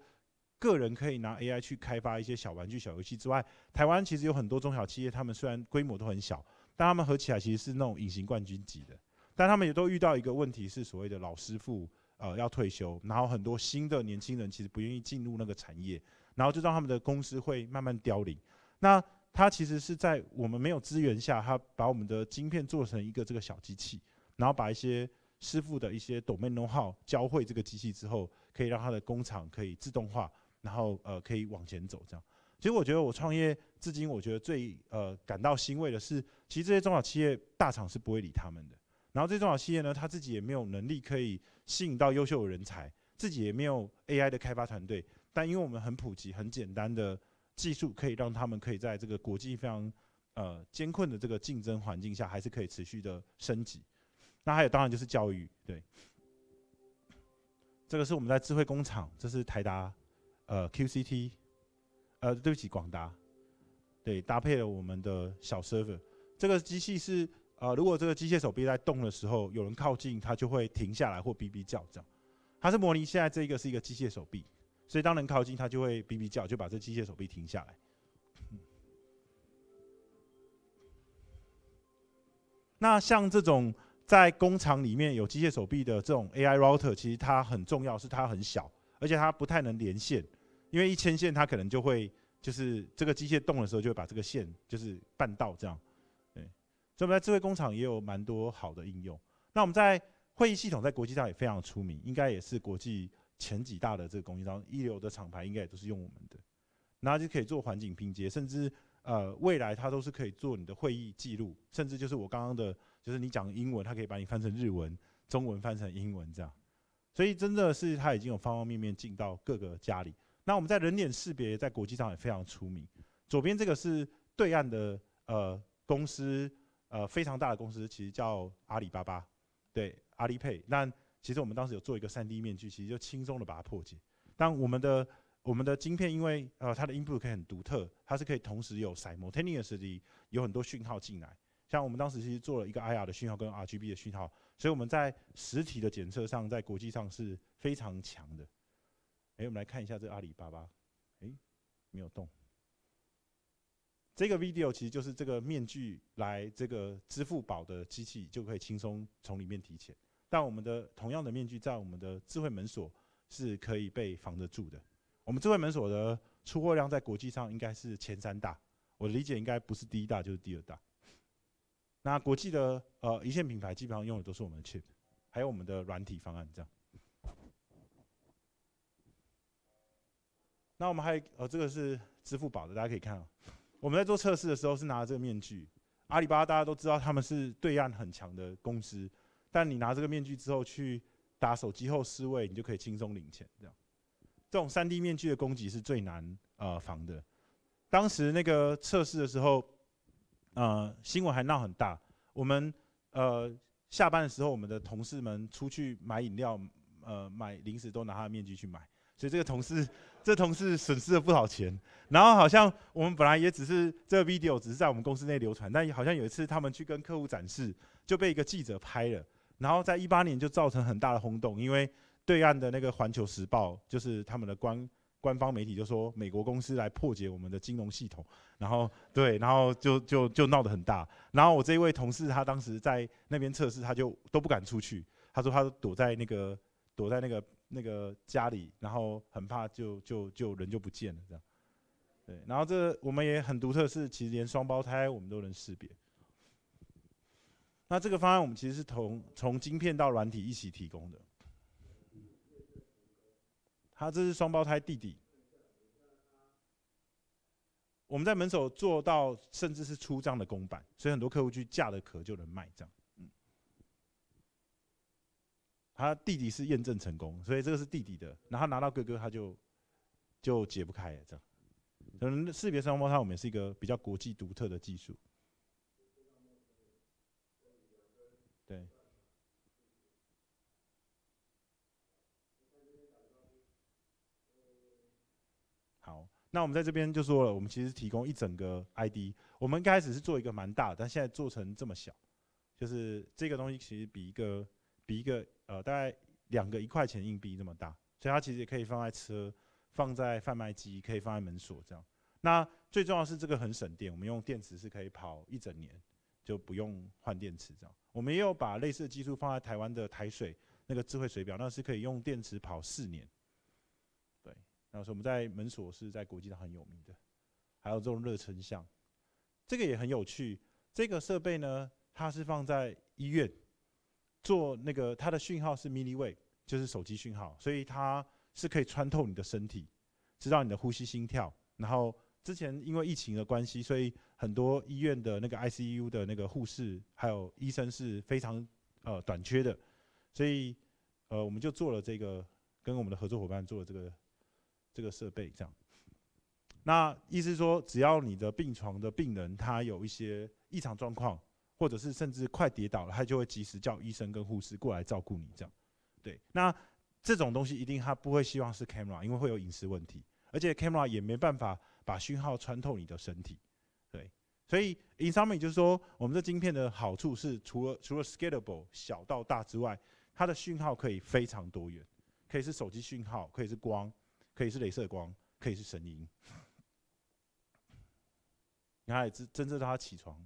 个人可以拿 AI 去开发一些小玩具、小游戏之外，台湾其实有很多中小企业，他们虽然规模都很小，但他们合起来其实是那种隐形冠军级的。但他们也都遇到一个问题，是所谓的老师傅呃要退休，然后很多新的年轻人其实不愿意进入那个产业，然后就让他们的公司会慢慢凋零。那他其实是在我们没有资源下，他把我们的晶片做成一个这个小机器，然后把一些师傅的一些 domain know how 教会这个机器之后，可以让他的工厂可以自动化。然后呃可以往前走这样，其实我觉得我创业至今，我觉得最呃感到欣慰的是，其实这些中小企业大厂是不会理他们的。然后这些中小企业呢，他自己也没有能力可以吸引到优秀的人才，自己也没有 AI 的开发团队。但因为我们很普及、很简单的技术，可以让他们可以在这个国际非常呃艰困的这个竞争环境下，还是可以持续的升级。那还有当然就是教育，对。这个是我们在智慧工厂，这是台达。呃，QCT，呃，对不起，广达，对，搭配了我们的小 server。这个机器是，呃，如果这个机械手臂在动的时候，有人靠近，它就会停下来或哔哔叫，这样。它是模拟现在这个是一个机械手臂，所以当人靠近，它就会哔哔叫，就把这机械手臂停下来。那像这种在工厂里面有机械手臂的这种 AI router，其实它很重要，是它很小，而且它不太能连线。因为一牵线，它可能就会就是这个机械动的时候，就会把这个线就是绊到这样，对。所以我们在智慧工厂也有蛮多好的应用。那我们在会议系统在国际上也非常出名，应该也是国际前几大的这个供应商，一流的厂牌应该也都是用我们的。然后就可以做环境拼接，甚至呃未来它都是可以做你的会议记录，甚至就是我刚刚的，就是你讲英文，它可以把你翻成日文、中文翻成英文这样。所以真的是它已经有方方面面进到各个家里。那我们在人脸识别在国际上也非常出名。左边这个是对岸的呃公司，呃非常大的公司，其实叫阿里巴巴，对，阿里配。那其实我们当时有做一个 3D 面具，其实就轻松的把它破解。但我们的我们的晶片因为呃它的 input 可以很独特，它是可以同时有 simultaneously 有很多讯号进来。像我们当时其实做了一个 IR 的讯号跟 RGB 的讯号，所以我们在实体的检测上在国际上是非常强的。哎，我们来看一下这阿里巴巴，哎，没有动。这个 video 其实就是这个面具来这个支付宝的机器就可以轻松从里面提钱。但我们的同样的面具在我们的智慧门锁是可以被防得住的。我们智慧门锁的出货量在国际上应该是前三大，我的理解应该不是第一大就是第二大。那国际的呃一线品牌基本上用的都是我们的 chip，还有我们的软体方案这样。那我们还，呃，这个是支付宝的，大家可以看啊。我们在做测试的时候是拿这个面具。阿里巴巴大家都知道，他们是对岸很强的公司。但你拿这个面具之后去打手机后四位，你就可以轻松领钱。这样，这种 3D 面具的攻击是最难呃防的。当时那个测试的时候，呃，新闻还闹很大。我们呃下班的时候，我们的同事们出去买饮料，呃，买零食都拿他的面具去买。所以这个同事，这同事损失了不少钱。然后好像我们本来也只是这个 video 只是在我们公司内流传，但好像有一次他们去跟客户展示，就被一个记者拍了。然后在一八年就造成很大的轰动，因为对岸的那个《环球时报》就是他们的官官方媒体就说美国公司来破解我们的金融系统。然后对，然后就就就闹得很大。然后我这一位同事他当时在那边测试，他就都不敢出去。他说他躲在那个躲在那个。那个家里，然后很怕，就就就人就不见了这样。对，然后这我们也很独特，是其实连双胞胎我们都能识别。那这个方案我们其实是从从晶片到软体一起提供的。他这是双胞胎弟弟，我们在门手做到甚至是出样的公版，所以很多客户去架的壳就能卖样。他弟弟是验证成功，所以这个是弟弟的。然后拿到哥哥，他就就解不开这样。可能识别双胞胎，我们也是一个比较国际独特的技术。对。好，那我们在这边就说了，我们其实提供一整个 ID。我们开始是做一个蛮大，但现在做成这么小，就是这个东西其实比一个。比一个呃，大概两个一块钱硬币这么大，所以它其实也可以放在车，放在贩卖机，可以放在门锁这样。那最重要是这个很省电，我们用电池是可以跑一整年，就不用换电池这样。我们也有把类似的技术放在台湾的台水那个智慧水表，那是可以用电池跑四年。对，然后说我们在门锁是在国际上很有名的，还有这种热成像，这个也很有趣。这个设备呢，它是放在医院。做那个，它的讯号是 mini 米粒位，就是手机讯号，所以它是可以穿透你的身体，知道你的呼吸、心跳。然后之前因为疫情的关系，所以很多医院的那个 ICU 的那个护士还有医生是非常呃短缺的，所以呃我们就做了这个，跟我们的合作伙伴做了这个这个设备，这样。那意思说，只要你的病床的病人他有一些异常状况。或者是甚至快跌倒了，他就会及时叫医生跟护士过来照顾你。这样，对，那这种东西一定他不会希望是 camera，因为会有隐私问题，而且 camera 也没办法把讯号穿透你的身体。对，所以 in s o m m a 就是说，我们这晶片的好处是除了除了 scalable 小到大之外，它的讯号可以非常多元，可以是手机讯号，可以是光，可以是镭射光，可以是声音。你看，也真真正他起床。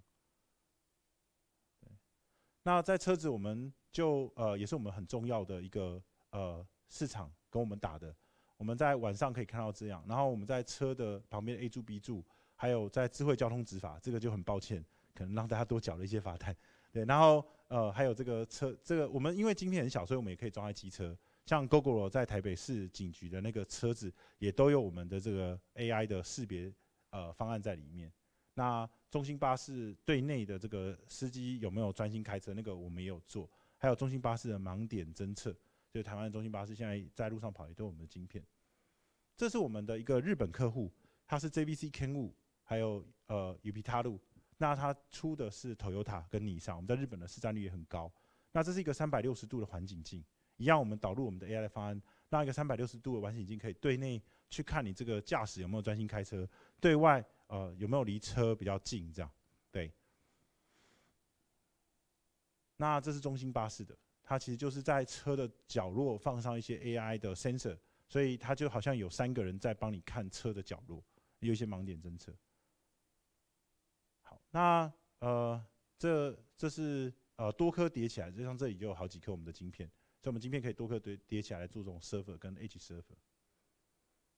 那在车子，我们就呃也是我们很重要的一个呃市场跟我们打的。我们在晚上可以看到这样，然后我们在车的旁边 A 柱、B 柱，还有在智慧交通执法，这个就很抱歉，可能让大家多缴了一些罚单。对，然后呃还有这个车，这个我们因为今天很小，所以我们也可以装在机车，像 Google 在台北市警局的那个车子，也都有我们的这个 AI 的识别呃方案在里面。那中兴巴士对内的这个司机有没有专心开车？那个我们也有做，还有中兴巴士的盲点侦测，就以台湾的中兴巴士现在在路上跑也都有我们的晶片。这是我们的一个日本客户，他是 j b c k e n w 还有呃 UPTARU，那他出的是 Toyota 跟尼桑，我们在日本的市占率也很高。那这是一个三百六十度的环景镜，一样我们导入我们的 AI 方案，让一个三百六十度的环景镜可以对内去看你这个驾驶有没有专心开车，对外。呃，有没有离车比较近这样？对。那这是中心巴士的，它其实就是在车的角落放上一些 AI 的 sensor，所以它就好像有三个人在帮你看车的角落，有一些盲点侦测。好，那呃，这这是呃多颗叠起来，就像这里就有好几颗我们的晶片，所以我们晶片可以多颗叠叠起来做这种 server 跟 H server。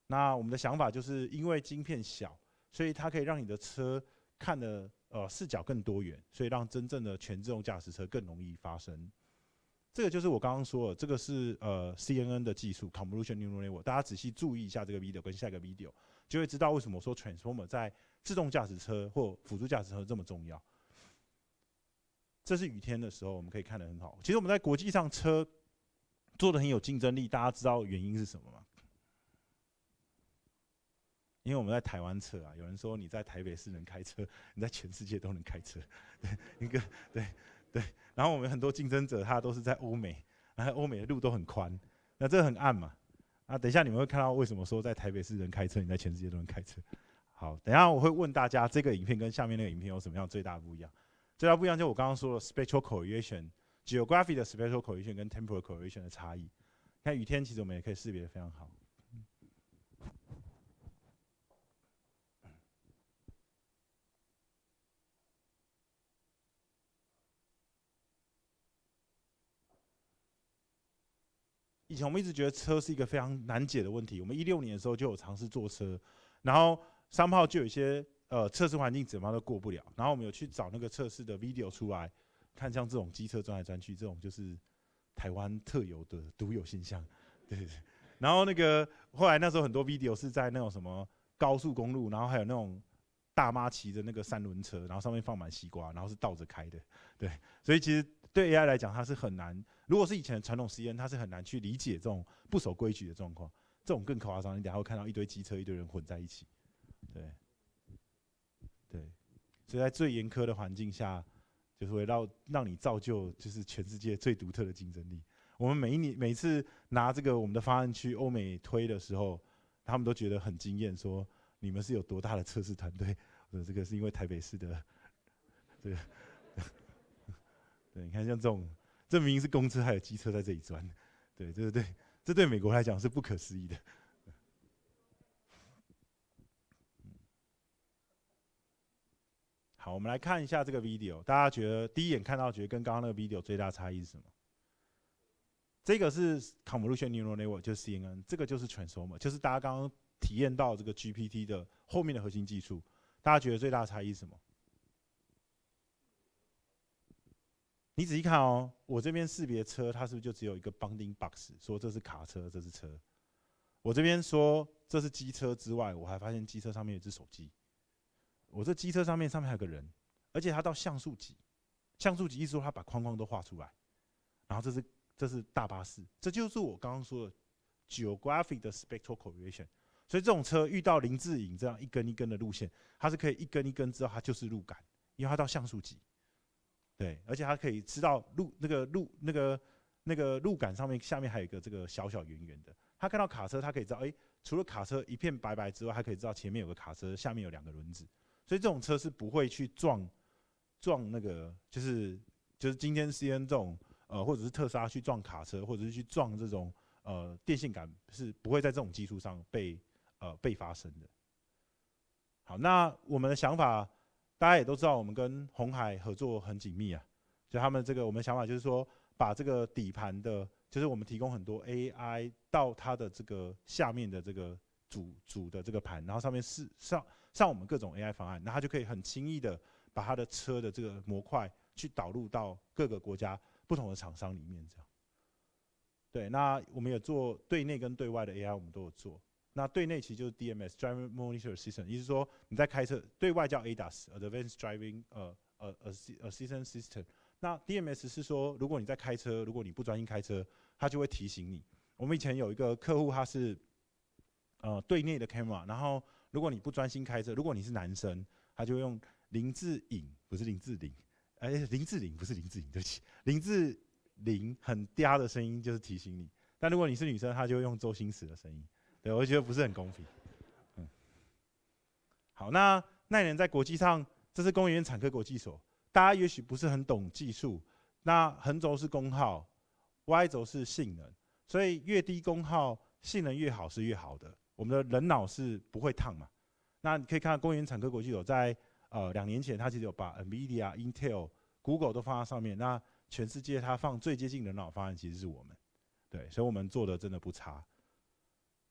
那我们的想法就是因为晶片小。所以它可以让你的车看的呃视角更多元，所以让真正的全自动驾驶车更容易发生。这个就是我刚刚说的，这个是呃 CNN 的技术 c o n v o l u t i o n Neural Network。大家仔细注意一下这个 video 跟下一个 video，就会知道为什么说 Transformer 在自动驾驶车或辅助驾驶车这么重要。这是雨天的时候我们可以看得很好。其实我们在国际上车做的很有竞争力，大家知道原因是什么吗？因为我们在台湾测啊，有人说你在台北市能开车，你在全世界都能开车，对，一个对，对。然后我们很多竞争者他都是在欧美，然后欧美的路都很宽，那这很暗嘛，啊，等一下你们会看到为什么说在台北市能开车，你在全世界都能开车。好，等下我会问大家这个影片跟下面那个影片有什么样最大不一样？最大不一样就我刚刚说的 spatial correlation、geography 的 spatial correlation 跟 temporal correlation 的差异。看雨天其实我们也可以识别非常好。以前我们一直觉得车是一个非常难解的问题。我们一六年的时候就有尝试坐车，然后三炮就有一些呃测试环境怎么都过不了。然后我们有去找那个测试的 video 出来，看像这种机车转来转去，这种就是台湾特有的独有现象。对对对。然后那个后来那时候很多 video 是在那种什么高速公路，然后还有那种大妈骑着那个三轮车，然后上面放满西瓜，然后是倒着开的。对，所以其实对 AI 来讲，它是很难。如果是以前传统实验，他是很难去理解这种不守规矩的状况。这种更夸张一点，下会看到一堆机车、一堆人混在一起。对，对，所以在最严苛的环境下，就是围绕让你造就就是全世界最独特的竞争力。我们每一年每次拿这个我们的方案去欧美推的时候，他们都觉得很惊艳，说你们是有多大的测试团队？呃，这个是因为台北市的，对，对，你看像这种。这明明是公车，还有机车在这里转，对，对不对？这对美国来讲是不可思议的。好，我们来看一下这个 video，大家觉得第一眼看到，觉得跟刚刚那个 video 最大差异是什么？这个是 c o n v o l u t i o n neural network，就是 CNN，这个就是 Transformer，就是大家刚刚体验到这个 GPT 的后面的核心技术。大家觉得最大差异是什么？你仔细看哦，我这边识别车，它是不是就只有一个 bounding box，说这是卡车，这是车。我这边说这是机车之外，我还发现机车上面有只手机。我这机车上面上面还有个人，而且它到像素级，像素级意思说它把框框都画出来。然后这是这是大巴士，这就是我刚刚说的 geographic 的 spectral c o r i a t i o n 所以这种车遇到林志颖这样一根一根的路线，它是可以一根一根知道它就是路杆，因为它到像素级。对，而且它可以知道路那个路那个那个路杆上面、下面还有一个这个小小圆圆的。它看到卡车，它可以知道，哎，除了卡车一片白白之外，还可以知道前面有个卡车，下面有两个轮子。所以这种车是不会去撞撞那个，就是就是今天 C N 这种呃，或者是特斯拉去撞卡车，或者是去撞这种呃电线杆，是不会在这种基础上被呃被发生的。好，那我们的想法。大家也都知道，我们跟红海合作很紧密啊。就他们这个，我们想法就是说，把这个底盘的，就是我们提供很多 AI 到它的这个下面的这个主主的这个盘，然后上面是上上我们各种 AI 方案，那它就可以很轻易的把它的车的这个模块去导入到各个国家不同的厂商里面，这样。对，那我们也做对内跟对外的 AI，我们都有做。那对内其实就是 DMS（Driver Monitor System），意思说你在开车，对外叫 ADAS（Advanced Driving 呃呃呃 Assistance System）。那 DMS 是说，如果你在开车，如果你不专心开车，它就会提醒你。我们以前有一个客户，他是呃对内的 camera，然后如果你不专心开车，如果你是男生，他就用林志颖，不是林志玲，哎林志玲不是林志颖，对不起，林志玲很嗲的声音就是提醒你。但如果你是女生，他就用周星驰的声音。对，我觉得不是很公平。嗯，好，那那年在国际上，这是公园产科国际所。大家也许不是很懂技术，那横轴是功耗，Y 轴是性能，所以越低功耗、性能越好是越好的。我们的人脑是不会烫嘛？那你可以看到公园产科国际所，在呃两年前，他其实有把 NVIDIA、Intel、Google 都放在上面。那全世界他放最接近人脑方案，其实是我们。对，所以我们做的真的不差。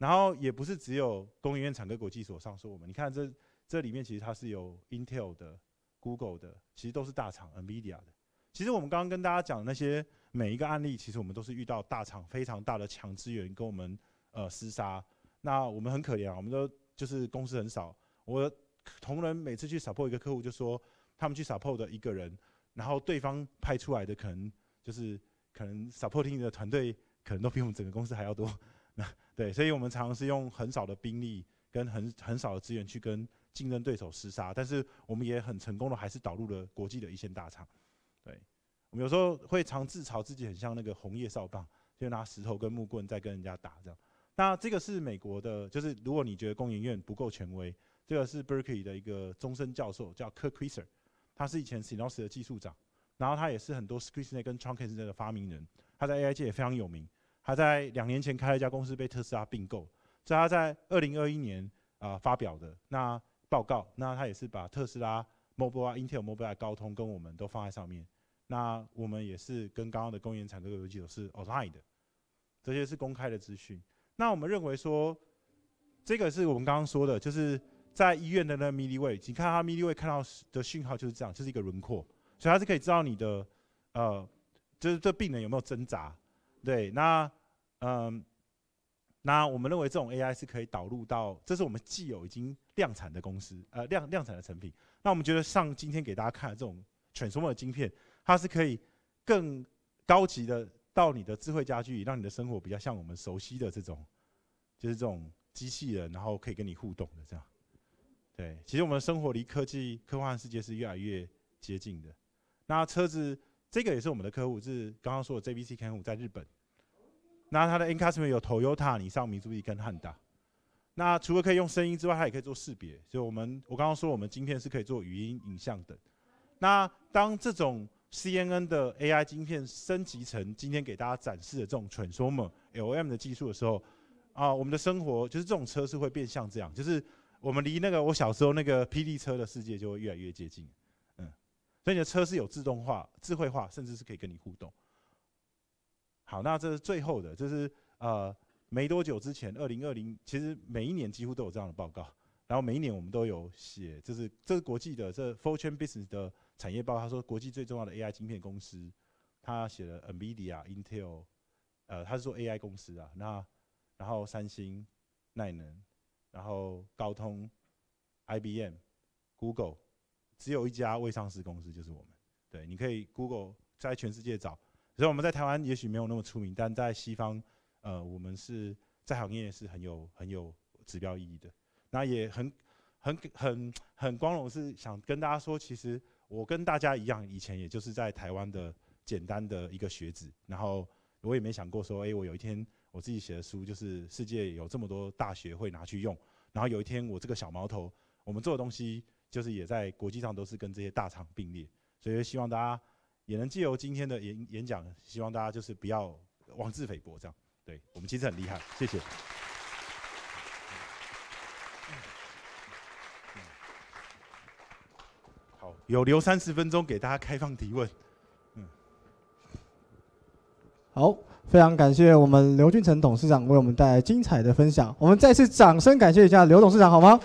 然后也不是只有工业院产科国际所上说我们，你看这这里面其实它是有 Intel 的、Google 的，其实都是大厂、NVIDIA 的。其实我们刚刚跟大家讲的那些每一个案例，其实我们都是遇到大厂非常大的强资源跟我们呃厮杀。那我们很可怜啊，我们都就是公司很少。我同仁每次去扫破一个客户，就说他们去扫破的一个人，然后对方派出来的可能就是可能扫破 t i n g 的团队，可能都比我们整个公司还要多。那对，所以我们常常是用很少的兵力跟很很少的资源去跟竞争对手厮杀，但是我们也很成功的，还是导入了国际的一线大厂。对，我们有时候会常自嘲自己很像那个红叶扫把，就拿石头跟木棍在跟人家打这样。那这个是美国的，就是如果你觉得公营院不够权威，这个是 Berkeley 的一个终身教授叫 Kirkiser，他是以前 Synopsys 的技术长，然后他也是很多 s q u e e z n e 跟 t r u n k n e 的发明人，他在 AI 界也非常有名。他在两年前开了一家公司，被特斯拉并购。是他在二零二一年啊发表的那报告，那他也是把特斯拉、Mobile、Intel、Mobile、高通跟我们都放在上面。那我们也是跟刚刚的工应产采个游戏个是 a l i g n e 的，这些是公开的资讯。那我们认为说，这个是我们刚刚说的，就是在医院的那个 Mini 位，你看他 Mini 位看到的讯号就是这样，就是一个轮廓，所以他是可以知道你的呃，就是这病人有没有挣扎。对，那嗯，那我们认为这种 AI 是可以导入到，这是我们既有已经量产的公司，呃，量量产的成品。那我们觉得上今天给大家看的这种 Transformer 的晶片，它是可以更高级的到你的智慧家居，让你的生活比较像我们熟悉的这种，就是这种机器人，然后可以跟你互动的这样。对，其实我们的生活离科技科幻世界是越来越接近的。那车子。这个也是我们的客户，是刚刚说的 JVC 客户，在日本。那它的 encasement 有 Toyota、你上明族力跟汉达。那除了可以用声音之外，它也可以做识别。所以我们我刚刚说我们晶片是可以做语音、影像等。那当这种 CNN 的 AI 晶片升级成今天给大家展示的这种 Transformer LOM 的技术的时候，啊，我们的生活就是这种车是会变像这样，就是我们离那个我小时候那个霹雳车的世界就会越来越接近。所以你的车是有自动化、智慧化，甚至是可以跟你互动。好，那这是最后的，这是呃，没多久之前，二零二零，其实每一年几乎都有这样的报告。然后每一年我们都有写，就是这个国际的这 Fortune Business 的产业报，他说国际最重要的 AI 晶片公司，他写了 NVIDIA、Intel，呃，他是做 AI 公司啊。那然后三星、耐能，然后高通、IBM、Google。只有一家未上市公司，就是我们。对，你可以 Google 在全世界找，所以我们在台湾也许没有那么出名，但在西方，呃，我们是在行业是很有很有指标意义的。那也很很很很光荣，是想跟大家说，其实我跟大家一样，以前也就是在台湾的简单的一个学子，然后我也没想过说，哎，我有一天我自己写的书，就是世界有这么多大学会拿去用，然后有一天我这个小毛头，我们做的东西。就是也在国际上都是跟这些大厂并列，所以希望大家也能借由今天的演演讲，希望大家就是不要妄自菲薄这样。对我们其实很厉害，谢谢。好，有留三十分钟给大家开放提问。嗯，好，非常感谢我们刘俊成董事长为我们带来精彩的分享，我们再次掌声感谢一下刘董事长，好吗？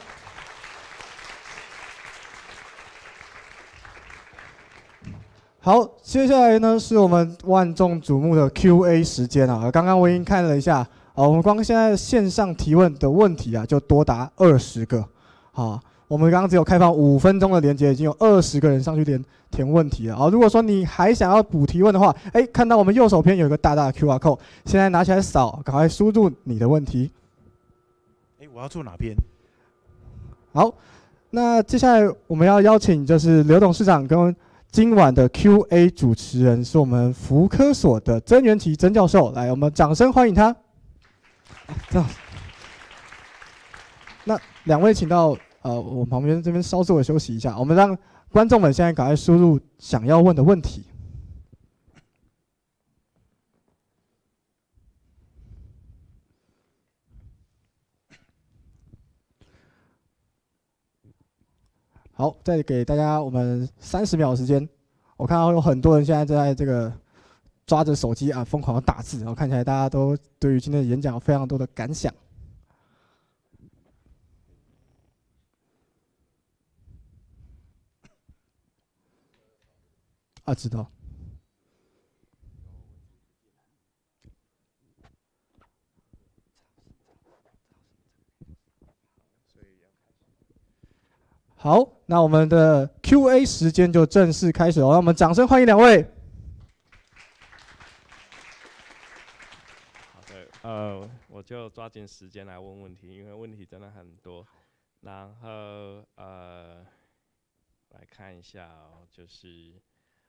好，接下来呢是我们万众瞩目的 Q&A 时间啊！刚刚我已经看了一下，啊，我们光现在线上提问的问题啊，就多达二十个，好，我们刚刚只有开放五分钟的连接，已经有二十个人上去连填问题了啊！如果说你还想要补提问的话，哎，看到我们右手边有一个大大的 QR code，现在拿起来扫，赶快输入你的问题。哎，我要坐哪边？好，那接下来我们要邀请就是刘董事长跟。今晚的 Q&A 主持人是我们福科所的曾元奇曾教授，来，我们掌声欢迎他。这样，那两位请到呃我旁边这边稍作休息一下，我们让观众们现在赶快输入想要问的问题。好，再给大家我们三十秒时间。我看到有很多人现在在这个抓着手机啊，疯狂的打字。然后看起来大家都对于今天的演讲有非常多的感想。啊，知道。好，那我们的 Q&A 时间就正式开始了。让我们掌声欢迎两位。好的，呃，我就抓紧时间来问问题，因为问题真的很多。然后，呃，来看一下哦，就是，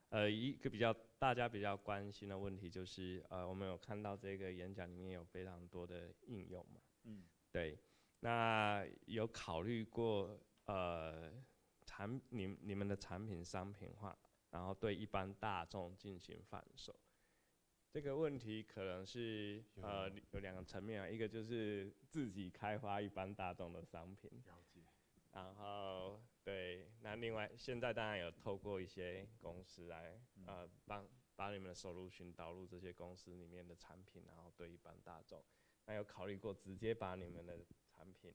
呃，一个比较大家比较关心的问题，就是，呃，我们有看到这个演讲，里面有非常多的应用嘛？嗯。对。那有考虑过？呃，产你你们的产品商品化，然后对一般大众进行贩售，这个问题可能是呃有两个层面啊，一个就是自己开发一般大众的商品，然后对，那另外现在当然有透过一些公司来呃帮把你们的收入群导入这些公司里面的产品，然后对一般大众，那有考虑过直接把你们的产品。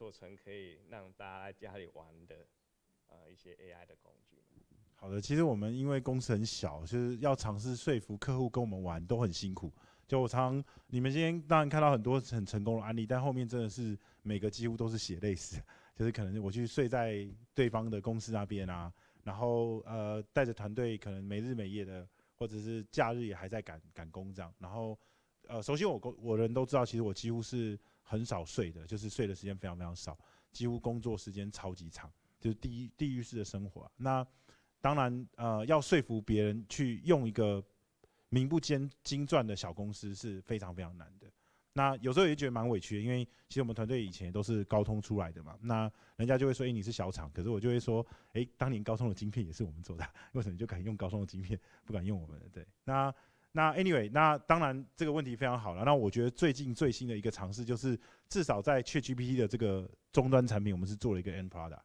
做成可以让大家在家里玩的，呃，一些 AI 的工具。好的，其实我们因为公司很小，就是要尝试说服客户跟我们玩，都很辛苦。就我常你们今天当然看到很多很成功的案例，但后面真的是每个几乎都是血泪史。就是可能我去睡在对方的公司那边啊，然后呃带着团队可能没日没夜的，或者是假日也还在赶赶工这样。然后呃，首先我工我人都知道，其实我几乎是。很少睡的，就是睡的时间非常非常少，几乎工作时间超级长，就是地狱地狱式的生活。那当然，呃，要说服别人去用一个名不见经传的小公司是非常非常难的。那有时候也觉得蛮委屈的，因为其实我们团队以前都是高通出来的嘛，那人家就会说，哎，你是小厂，可是我就会说，哎，当年高通的晶片也是我们做的，为什么就敢用高通的晶片，不敢用我们的？对，那。那 anyway，那当然这个问题非常好了。那我觉得最近最新的一个尝试，就是至少在 ChatGPT 的这个终端产品，我们是做了一个 NPU r o d c t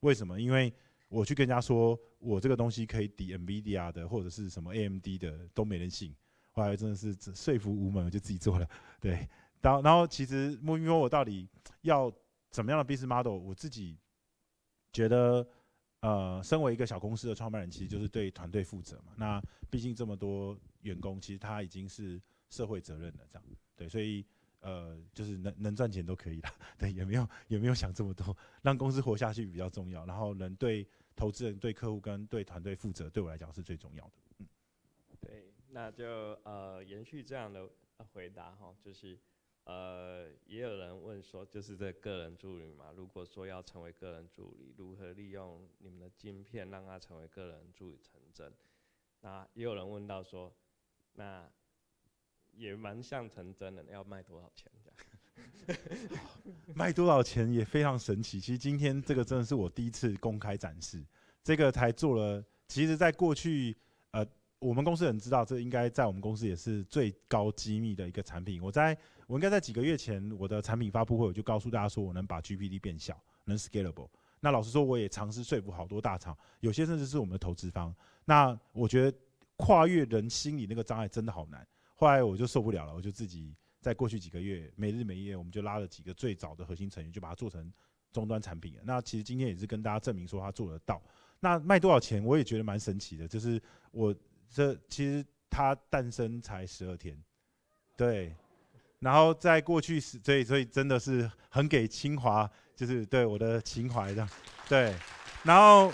为什么？因为我去跟人家说，我这个东西可以抵 NVIDIA 的或者是什么 AMD 的，都没人信。后来真的是说服无门，我就自己做了。对，然后然后其实，因为因我到底要怎么样的 business model，我自己觉得。呃，身为一个小公司的创办人，其实就是对团队负责嘛。那毕竟这么多员工，其实他已经是社会责任了，这样对。所以，呃，就是能能赚钱都可以啦，对，也没有也没有想这么多，让公司活下去比较重要。然后，能对投资人、对客户跟对团队负责，对我来讲是最重要的。嗯，对，那就呃，延续这样的回答哈，就是。呃，也有人问说，就是这个人助理嘛。如果说要成为个人助理，如何利用你们的晶片让它成为个人助理成真？那也有人问到说，那也蛮像成真的，要卖多少钱？这样 卖多少钱也非常神奇。其实今天这个真的是我第一次公开展示，这个才做了。其实，在过去呃。我们公司人知道，这应该在我们公司也是最高机密的一个产品。我在我应该在几个月前，我的产品发布会我就告诉大家说，我能把 GPD 变小，能 scalable。那老实说，我也尝试说服好多大厂，有些甚至是我们的投资方。那我觉得跨越人心里那个障碍真的好难。后来我就受不了了，我就自己在过去几个月，每日每夜，我们就拉了几个最早的核心成员，就把它做成终端产品。那其实今天也是跟大家证明说，它做得到。那卖多少钱，我也觉得蛮神奇的，就是我。这其实它诞生才十二天，对，然后在过去是，所以所以真的是很给清华，就是对我的情怀的，对，然后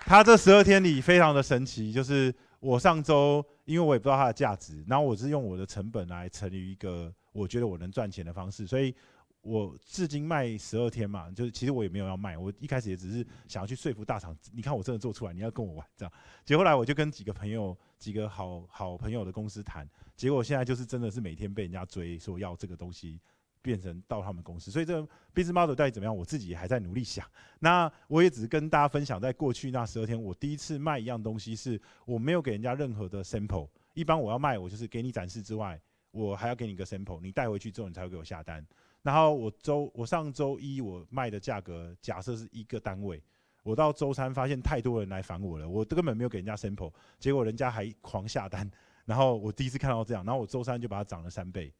它这十二天里非常的神奇，就是我上周因为我也不知道它的价值，然后我是用我的成本来乘以一个我觉得我能赚钱的方式，所以。我至今卖十二天嘛，就是其实我也没有要卖，我一开始也只是想要去说服大厂，你看我真的做出来，你要跟我玩这样。结果来我就跟几个朋友、几个好好朋友的公司谈，结果现在就是真的是每天被人家追，说要这个东西，变成到他们公司。所以这个 Business Model 到底怎么样，我自己还在努力想。那我也只是跟大家分享，在过去那十二天，我第一次卖一样东西，是我没有给人家任何的 Sample。一般我要卖，我就是给你展示之外，我还要给你个 Sample，你带回去之后，你才会给我下单。然后我周我上周一我卖的价格假设是一个单位，我到周三发现太多人来烦我了，我根本没有给人家 sample，结果人家还狂下单，然后我第一次看到这样，然后我周三就把它涨了三倍，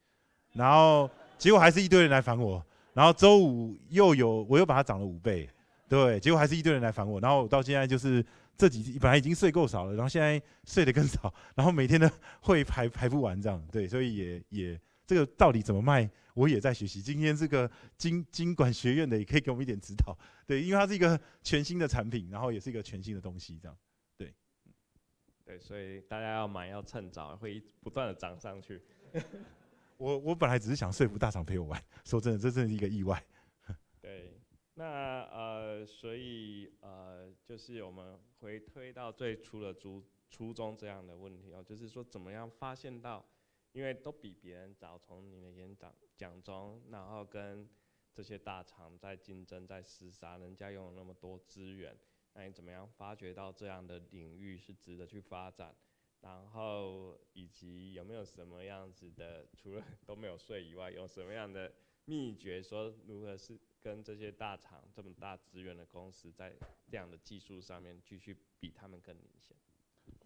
然后结果还是一堆人来烦我，然后周五又有我又把它涨了五倍，对，结果还是一堆人来烦我，然后我到现在就是这几天本来已经睡够少了，然后现在睡得更少，然后每天的 会排排不完这样，对，所以也也。这个到底怎么卖？我也在学习。今天这个经经管学院的也可以给我们一点指导。对，因为它是一个全新的产品，然后也是一个全新的东西，这样。对，对，所以大家要买要趁早，会不断的涨上去。我我本来只是想说服大厂陪我玩，说真的，这真的是一个意外。对，那呃，所以呃，就是我们回推到最初的初初衷这样的问题哦，就是说怎么样发现到。因为都比别人早从你的演讲讲中，然后跟这些大厂在竞争，在厮杀，人家有那么多资源，那你怎么样发掘到这样的领域是值得去发展？然后以及有没有什么样子的，除了 都没有税以外，有什么样的秘诀说如何是跟这些大厂这么大资源的公司在这样的技术上面继续比他们更领先？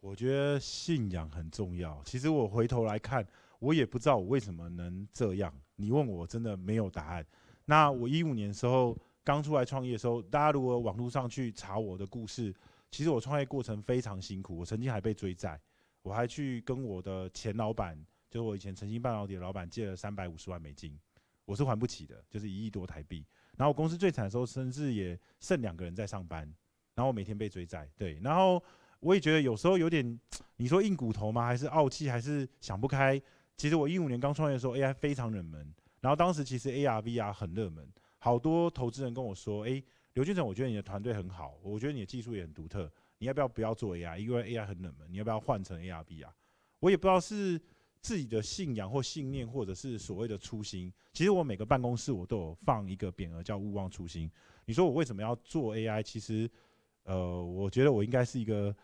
我觉得信仰很重要。其实我回头来看，我也不知道我为什么能这样。你问我，真的没有答案。那我一五年时候刚出来创业的时候，大家如果网络上去查我的故事，其实我创业过程非常辛苦。我曾经还被追债，我还去跟我的前老板，就是我以前诚心半导体的老板借了三百五十万美金，我是还不起的，就是一亿多台币。然后我公司最惨的时候，甚至也剩两个人在上班，然后我每天被追债。对，然后。我也觉得有时候有点，你说硬骨头吗？还是傲气？还是想不开？其实我一五年刚创业的时候，AI 非常冷门。然后当时其实 ARVR 很热门，好多投资人跟我说：“哎，刘俊成，我觉得你的团队很好，我觉得你的技术也很独特，你要不要不要做 AI？因为 AI 很冷门，你要不要换成 ARVR？” 我也不知道是自己的信仰或信念，或者是所谓的初心。其实我每个办公室我都有放一个匾额，叫“勿忘初心”。你说我为什么要做 AI？其实，呃，我觉得我应该是一个。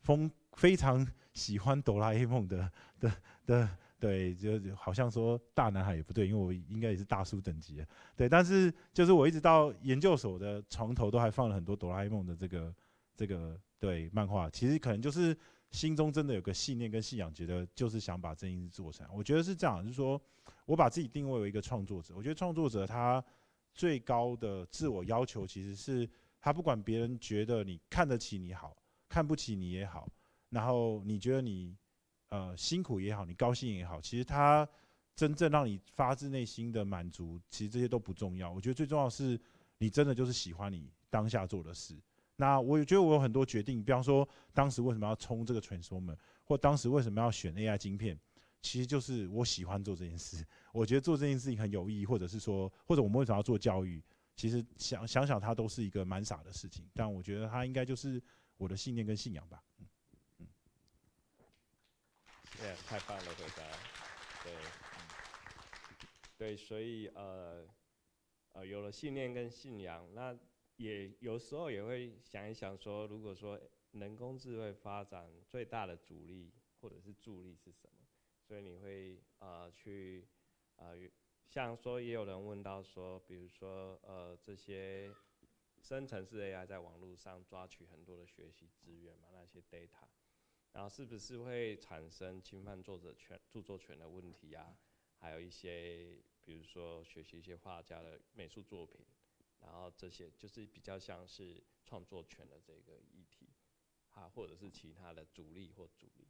风非常喜欢《哆啦 A 梦 》的的的对，就好像说大男孩也不对，因为我应该也是大叔等级对，但是就是我一直到研究所的床头都还放了很多《哆啦 A 梦》的这个这个对漫画。其实可能就是心中真的有个信念跟信仰，觉得就是想把这件事做成。我觉得是这样，就是说我把自己定位为一个创作者。我觉得创作者他最高的自我要求其实是他不管别人觉得你看得起你好。看不起你也好，然后你觉得你呃辛苦也好，你高兴也好，其实他真正让你发自内心的满足，其实这些都不重要。我觉得最重要是，你真的就是喜欢你当下做的事。那我觉得我有很多决定，比方说当时为什么要冲这个 transformer，或当时为什么要选 AI 晶片，其实就是我喜欢做这件事。我觉得做这件事情很有意义，或者是说，或者我们为什么要做教育，其实想想想，它都是一个蛮傻的事情。但我觉得它应该就是。我的信念跟信仰吧，嗯嗯，耶，太棒了，回答，对，对，所以呃呃有了信念跟信仰，那也有时候也会想一想说，如果说人工智慧发展最大的阻力或者是助力是什么？所以你会呃去呃像说也有人问到说，比如说呃这些。深层式 AI 在网络上抓取很多的学习资源嘛，那些 data，然后是不是会产生侵犯作者权、著作权的问题呀？还有一些，比如说学习一些画家的美术作品，然后这些就是比较像是创作权的这个议题，啊，或者是其他的主力或主力。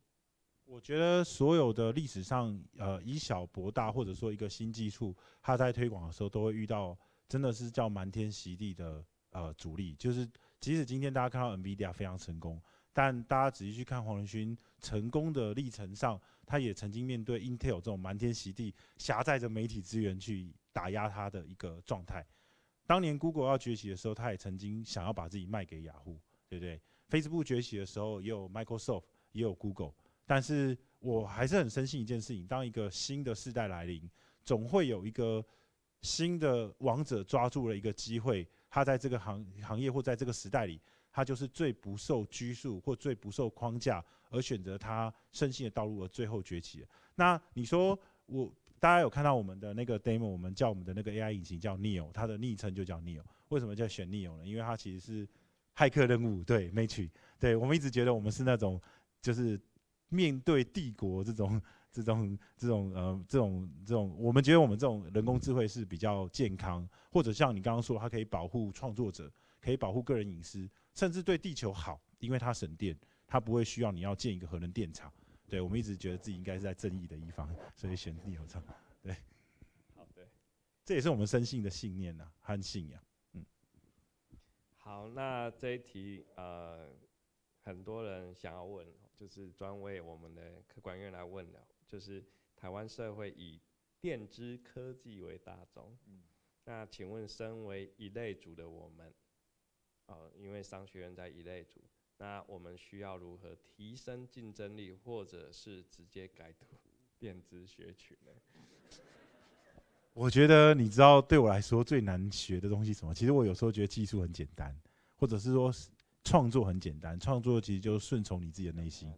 我觉得所有的历史上，呃，以小博大或者说一个新技术，它在推广的时候都会遇到，真的是叫满天席地的。呃，主力就是，即使今天大家看到 Nvidia 非常成功，但大家仔细去看黄仁勋成功的历程上，他也曾经面对 Intel 这种瞒天袭地、狭窄着媒体资源去打压他的一个状态。当年 Google 要崛起的时候，他也曾经想要把自己卖给雅虎，对不对？Facebook 崛起的时候，也有 Microsoft，也有 Google。但是我还是很深信一件事情：当一个新的世代来临，总会有一个新的王者抓住了一个机会。他在这个行行业或在这个时代里，他就是最不受拘束或最不受框架而选择他身心的道路而最后崛起那你说，我大家有看到我们的那个 demo，我们叫我们的那个 AI 引擎叫 Neo，它的昵称就叫 Neo。为什么叫选 Neo 呢？因为它其实是骇客任务，对，没取，对，我们一直觉得我们是那种就是面对帝国这种。这种、这种、呃、这种、这种，我们觉得我们这种人工智慧是比较健康，或者像你刚刚说，它可以保护创作者，可以保护个人隐私，甚至对地球好，因为它省电，它不会需要你要建一个核能电厂。对，我们一直觉得自己应该是在正义的一方，所以选地球城，对。好，对，这也是我们深信的信念呐，和信仰。嗯。好，那这一题呃，很多人想要问，就是专为我们的客官员来问的。就是台湾社会以电子科技为大宗，那请问身为一类组的我们，啊，因为商学院在一类组，那我们需要如何提升竞争力，或者是直接改读电子学群呢？我觉得你知道，对我来说最难学的东西什么？其实我有时候觉得技术很简单，或者是说创作很简单，创作其实就顺从你自己的内心。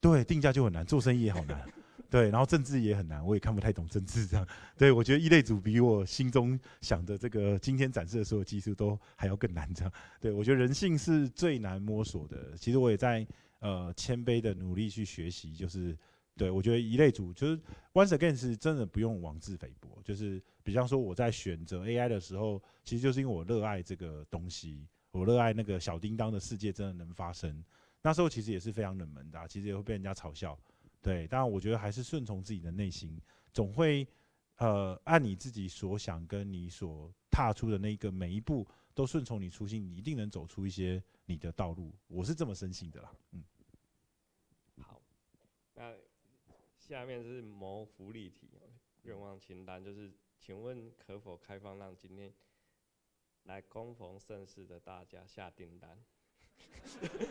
对定价就很难，做生意也好难，对，然后政治也很难，我也看不太懂政治这样。对我觉得一类组比我心中想的这个今天展示的所有技术都还要更难这样。对我觉得人性是最难摸索的，其实我也在呃谦卑的努力去学习，就是对我觉得一类组就是 once again 是真的不用妄自菲薄，就是比方说我在选择 AI 的时候，其实就是因为我热爱这个东西，我热爱那个小叮当的世界真的能发生。那时候其实也是非常冷门的，其实也会被人家嘲笑，对。当然，我觉得还是顺从自己的内心，总会，呃，按你自己所想跟你所踏出的那个每一步都顺从你初心，你一定能走出一些你的道路。我是这么深信的啦，嗯。好，那下面是谋福利题，愿望清单就是，请问可否开放让今天来恭逢盛世的大家下订单？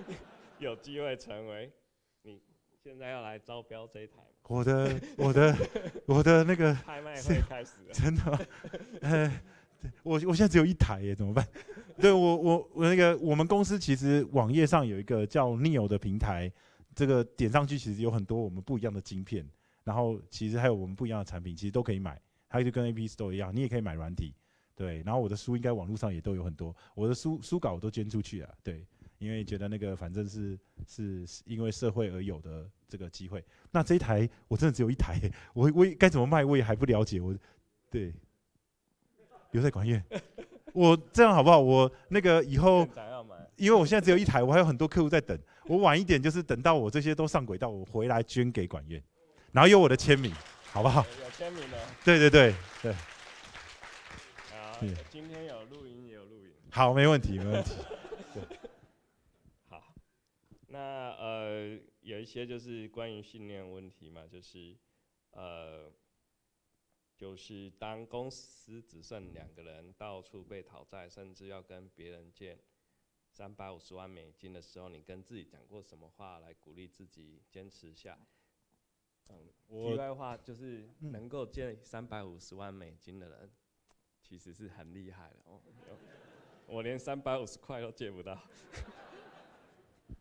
有机会成为你现在要来招标这一台，我的我的 我的那个拍卖会开始，真的，呃，我我现在只有一台耶，怎么办？对我我我那个我们公司其实网页上有一个叫 Neo 的平台，这个点上去其实有很多我们不一样的晶片，然后其实还有我们不一样的产品，其实都可以买，有就跟 App Store 一样，你也可以买软体，对。然后我的书应该网络上也都有很多，我的书书稿我都捐出去了，对。因为觉得那个反正是是因为社会而有的这个机会，那这一台我真的只有一台，我我该怎么卖我也还不了解，我对留在管院，我这样好不好？我那个以后，因为我现在只有一台，我还有很多客户在等，我晚一点就是等到我这些都上轨道，我回来捐给管院，然后有我的签名，好不好？有签名的。对对对对。好，今天有录音也有录音。好，没问题没问题。呃，有一些就是关于训练问题嘛，就是，呃，就是当公司只剩两个人，到处被讨债，甚至要跟别人借三百五十万美金的时候，你跟自己讲过什么话来鼓励自己坚持下？嗯，题外话就是能够借三百五十万美金的人，其实是很厉害的。我连三百五十块都借不到。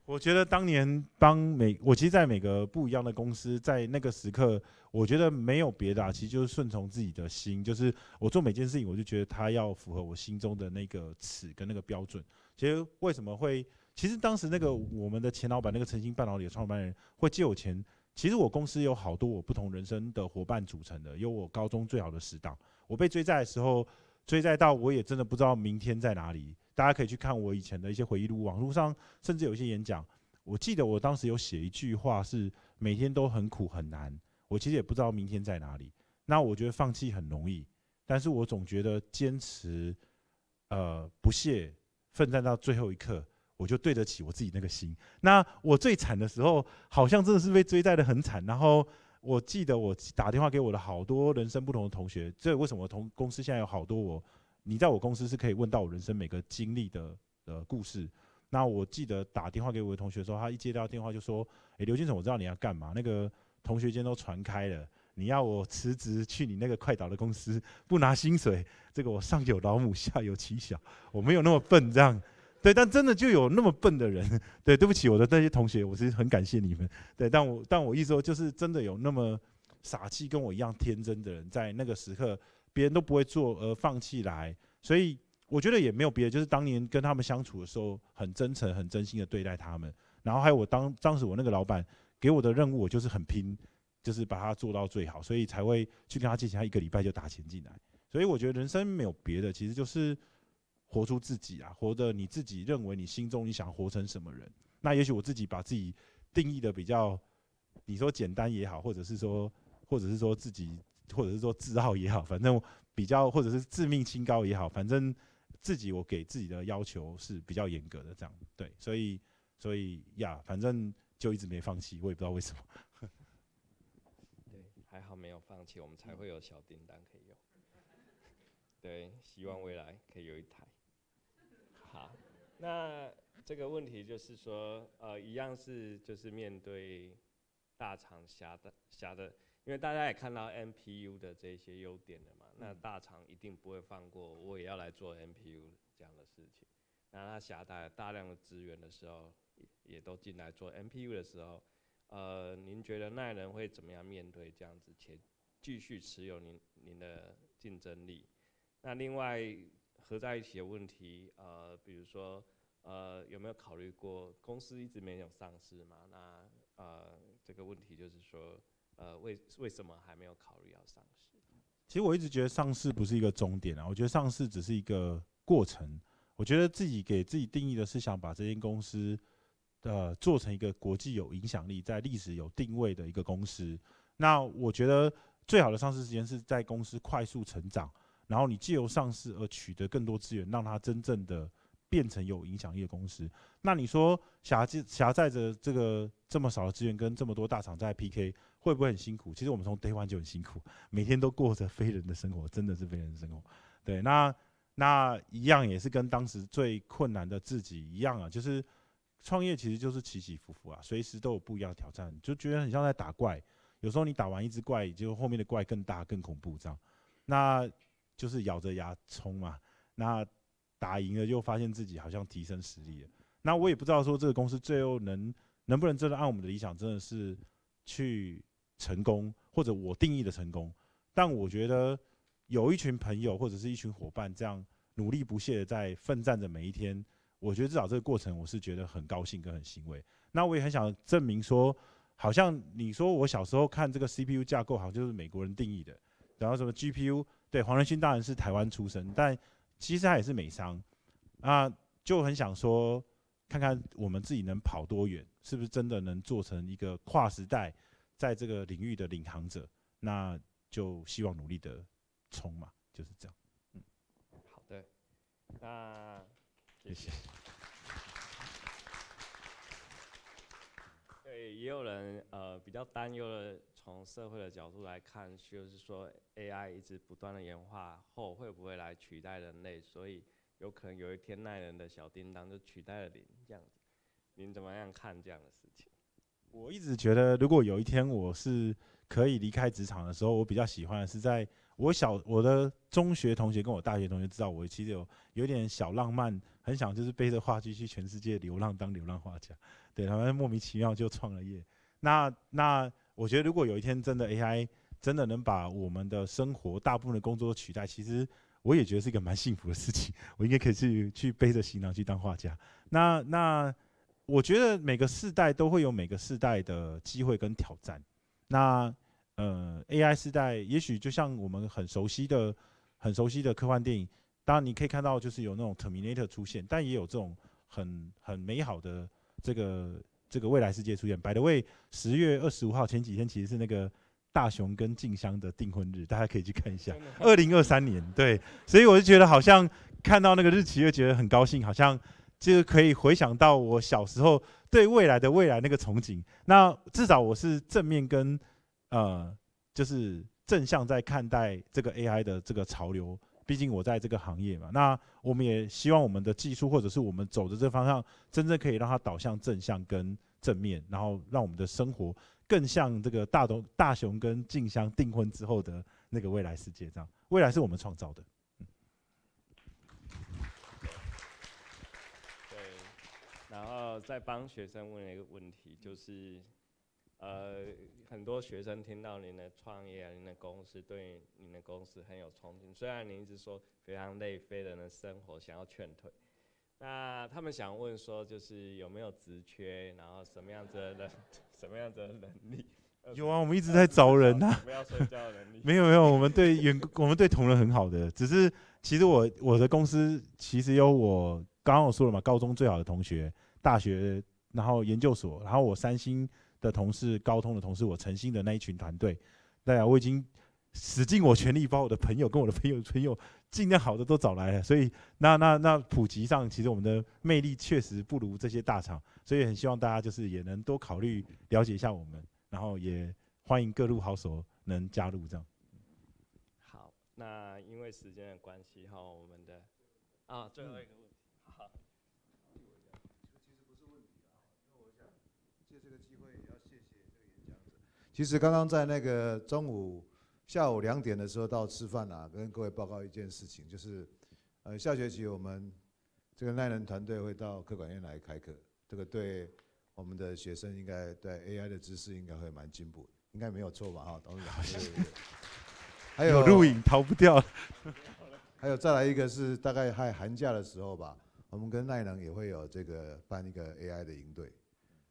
我觉得当年帮每，我其实，在每个不一样的公司，在那个时刻，我觉得没有别的，啊，其实就是顺从自己的心，就是我做每件事情，我就觉得它要符合我心中的那个尺跟那个标准。其实为什么会？其实当时那个我们的前老板，那个诚心半导体的创办人，会借我钱。其实我公司有好多我不同人生的伙伴组成的，有我高中最好的死党。我被追债的时候，追债到我也真的不知道明天在哪里。大家可以去看我以前的一些回忆录，网络上甚至有一些演讲。我记得我当时有写一句话，是每天都很苦很难，我其实也不知道明天在哪里。那我觉得放弃很容易，但是我总觉得坚持，呃，不懈奋战到最后一刻，我就对得起我自己那个心。那我最惨的时候，好像真的是被追债的很惨。然后我记得我打电话给我的好多人生不同的同学，这为什么同公司现在有好多我？你在我公司是可以问到我人生每个经历的呃故事。那我记得打电话给我的同学说，他一接到电话就说：“诶，刘金总，我知道你要干嘛？那个同学间都传开了，你要我辞职去你那个快倒的公司，不拿薪水。这个我上有老母，下有妻小，我没有那么笨这样。对，但真的就有那么笨的人。对，对不起我的那些同学，我是很感谢你们。对，但我但我一说就是真的有那么傻气跟我一样天真的人在那个时刻。”别人都不会做而放弃来，所以我觉得也没有别的，就是当年跟他们相处的时候，很真诚、很真心的对待他们。然后还有我当当时我那个老板给我的任务，我就是很拼，就是把它做到最好，所以才会去跟他借钱，他一个礼拜就打钱进来。所以我觉得人生没有别的，其实就是活出自己啊，活的你自己认为你心中你想活成什么人。那也许我自己把自己定义的比较，你说简单也好，或者是说，或者是说自己。或者是说自傲也好，反正比较，或者是致命清高也好，反正自己我给自己的要求是比较严格的，这样对，所以所以呀，反正就一直没放弃，我也不知道为什么。对，还好没有放弃，我们才会有小叮当可以用。对，希望未来可以有一台。好，那这个问题就是说，呃，一样是就是面对大厂侠的侠的。因为大家也看到 NPU 的这些优点了嘛，那大厂一定不会放过，我也要来做 NPU 这样的事情。那他携带大量的资源的时候，也都进来做 NPU 的时候，呃，您觉得奈人会怎么样面对这样子？且继续持有您您的竞争力？那另外合在一起的问题，呃，比如说呃，有没有考虑过公司一直没有上市嘛？那呃，这个问题就是说。呃，为为什么还没有考虑要上市？其实我一直觉得上市不是一个终点啊，我觉得上市只是一个过程。我觉得自己给自己定义的是想把这间公司呃做成一个国际有影响力、在历史有定位的一个公司。那我觉得最好的上市时间是在公司快速成长，然后你借由上市而取得更多资源，让它真正的。变成有影响力的公司，那你说，狭制狭载着这个这么少的资源，跟这么多大厂在 PK，会不会很辛苦？其实我们从 Day One 就很辛苦，每天都过着非人的生活，真的是非人的生活。对，那那一样也是跟当时最困难的自己一样啊，就是创业其实就是起起伏伏啊，随时都有不一样的挑战，就觉得很像在打怪，有时候你打完一只怪，就后面的怪更大更恐怖这样，那就是咬着牙冲嘛，那。打赢了，又发现自己好像提升实力了。那我也不知道说这个公司最后能能不能真的按我们的理想，真的是去成功，或者我定义的成功。但我觉得有一群朋友或者是一群伙伴这样努力不懈的在奋战着每一天，我觉得至少这个过程我是觉得很高兴跟很欣慰。那我也很想证明说，好像你说我小时候看这个 CPU 架构好像就是美国人定义的，然后什么 GPU，对，黄仁勋当然是台湾出身，但其实他也是美商，啊，就很想说，看看我们自己能跑多远，是不是真的能做成一个跨时代，在这个领域的领航者？那就希望努力的冲嘛，就是这样。嗯，好的，那谢谢。对，也有人呃比较担忧的。从社会的角度来看，就是说 AI 一直不断的演化后，会不会来取代人类？所以有可能有一天，耐人的小叮当就取代了您这样子。您怎么样看这样的事情？我一直觉得，如果有一天我是可以离开职场的时候，我比较喜欢的是在我小我的中学同学跟我大学同学知道，我其实有有点小浪漫，很想就是背着画具去全世界流浪，当流浪画家。对他们莫名其妙就创了业。那那。我觉得如果有一天真的 AI 真的能把我们的生活大部分的工作取代，其实我也觉得是一个蛮幸福的事情。我应该可以去去背着行囊去当画家。那那我觉得每个世代都会有每个世代的机会跟挑战。那呃 AI 时代也许就像我们很熟悉的很熟悉的科幻电影，当然你可以看到就是有那种 Terminator 出现，但也有这种很很美好的这个。这个未来世界出现，百得卫十月二十五号前几天其实是那个大雄跟静香的订婚日，大家可以去看一下。二零二三年，对，所以我就觉得好像看到那个日期，又觉得很高兴，好像就是可以回想到我小时候对未来的未来那个憧憬。那至少我是正面跟呃，就是正向在看待这个 AI 的这个潮流。毕竟我在这个行业嘛，那我们也希望我们的技术或者是我们走的这方向，真正可以让它导向正向跟正面，然后让我们的生活更像这个大东大雄跟静香订婚之后的那个未来世界这样。未来是我们创造的。对，然后再帮学生问一个问题，就是。呃，很多学生听到您的创业，您的公司，对您的公司很有憧憬。虽然您一直说非常累、非人的生活，想要劝退。那他们想问说，就是有没有职缺，然后什么样子的，什么样子的能力？有啊，我们一直在招人呐。不要没有没有，我们对员工，我们对同仁很好的。只是其实我我的公司其实有我刚刚我说了嘛，高中最好的同学，大学，然后研究所，然后我三星。的同事、高通的同事，我诚心的那一群团队，大家我已经使尽我全力，把我的朋友跟我的朋友朋友尽量好的都找来了。所以，那那那普及上，其实我们的魅力确实不如这些大厂，所以很希望大家就是也能多考虑了解一下我们，然后也欢迎各路好手能加入这样。好，那因为时间的关系哈，我们的啊最后一个。其实刚刚在那个中午、下午两点的时候到吃饭啦，跟各位报告一件事情，就是，呃，下学期我们这个耐能团队会到客管院来开课，这个对我们的学生应该对 AI 的知识应该会蛮进步，应该没有错吧？哈，董事长。还有录影逃不掉。还有再来一个是大概在寒假的时候吧，我们跟奈能也会有这个办一个 AI 的营队。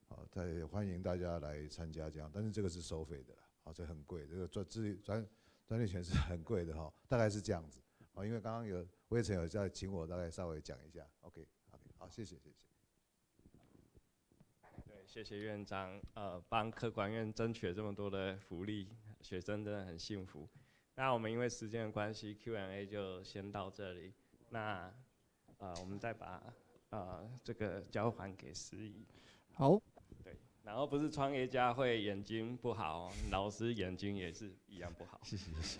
好，再欢迎大家来参加这样，但是这个是收费的，啊，这很贵，这个专资专专利权是很贵的哈，大概是这样子，啊，因为刚刚有魏晨有在请我大概稍微讲一下，OK，OK，好，谢谢，谢谢。对，谢谢院长，呃，帮客管院争取了这么多的福利，学生真的很幸福。那我们因为时间的关系，Q&A 就先到这里，那，呃，我们再把呃这个交还给司仪。好。然后不是创业家会眼睛不好，老师眼睛也是一样不好。谢谢谢谢。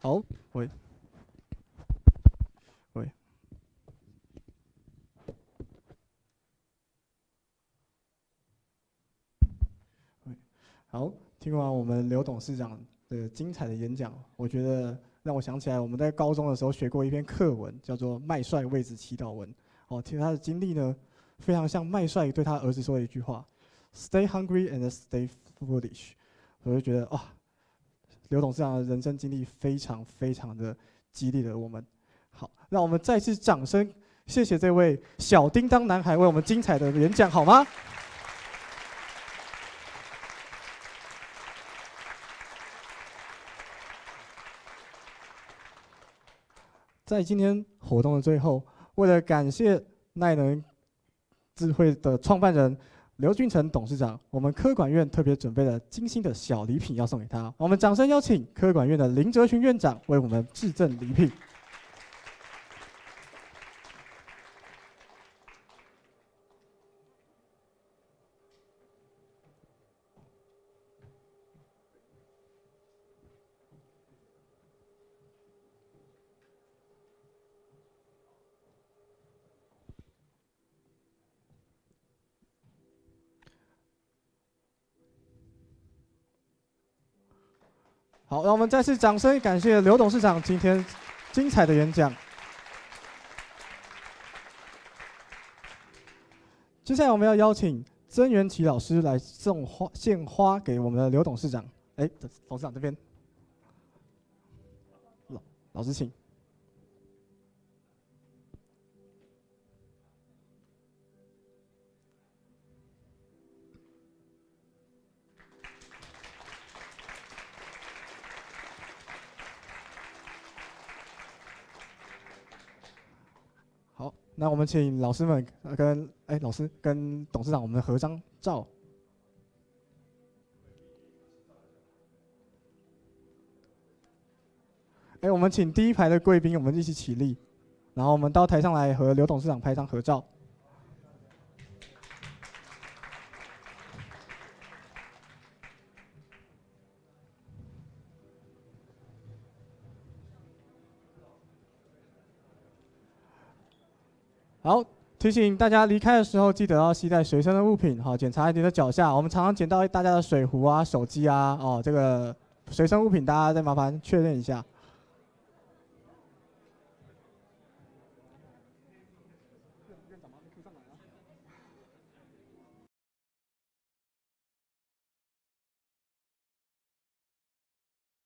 好，喂，喂，喂，好，听完我们刘董事长的精彩的演讲，我觉得让我想起来我们在高中的时候学过一篇课文，叫做《麦帅位置祈祷文》。哦，听他的经历呢。非常像麦帅对他儿子说的一句话：“Stay hungry and stay foolish。”我就觉得哇，刘董事长的人生经历非常非常的激励了我们。好，让我们再次掌声，谢谢这位小叮当男孩为我们精彩的演讲，好吗？在今天活动的最后，为了感谢耐能。智慧的创办人刘俊成董事长，我们科管院特别准备了精心的小礼品要送给他，我们掌声邀请科管院的林哲勋院长为我们致赠礼品。让我们再次掌声感谢刘董事长今天精彩的演讲。接下来我们要邀请曾元奇老师来送花献花给我们的刘董事长。哎，董事长这边，老老师请。那我们请老师们跟哎老师跟董事长我们合张照。哎，我们请第一排的贵宾我们一起起立，然后我们到台上来和刘董事长拍张合照。好，提醒大家离开的时候记得要携带随身的物品，好检查一下的脚下。我们常常捡到大家的水壶啊、手机啊，哦，这个随身物品，大家再麻烦确认一下。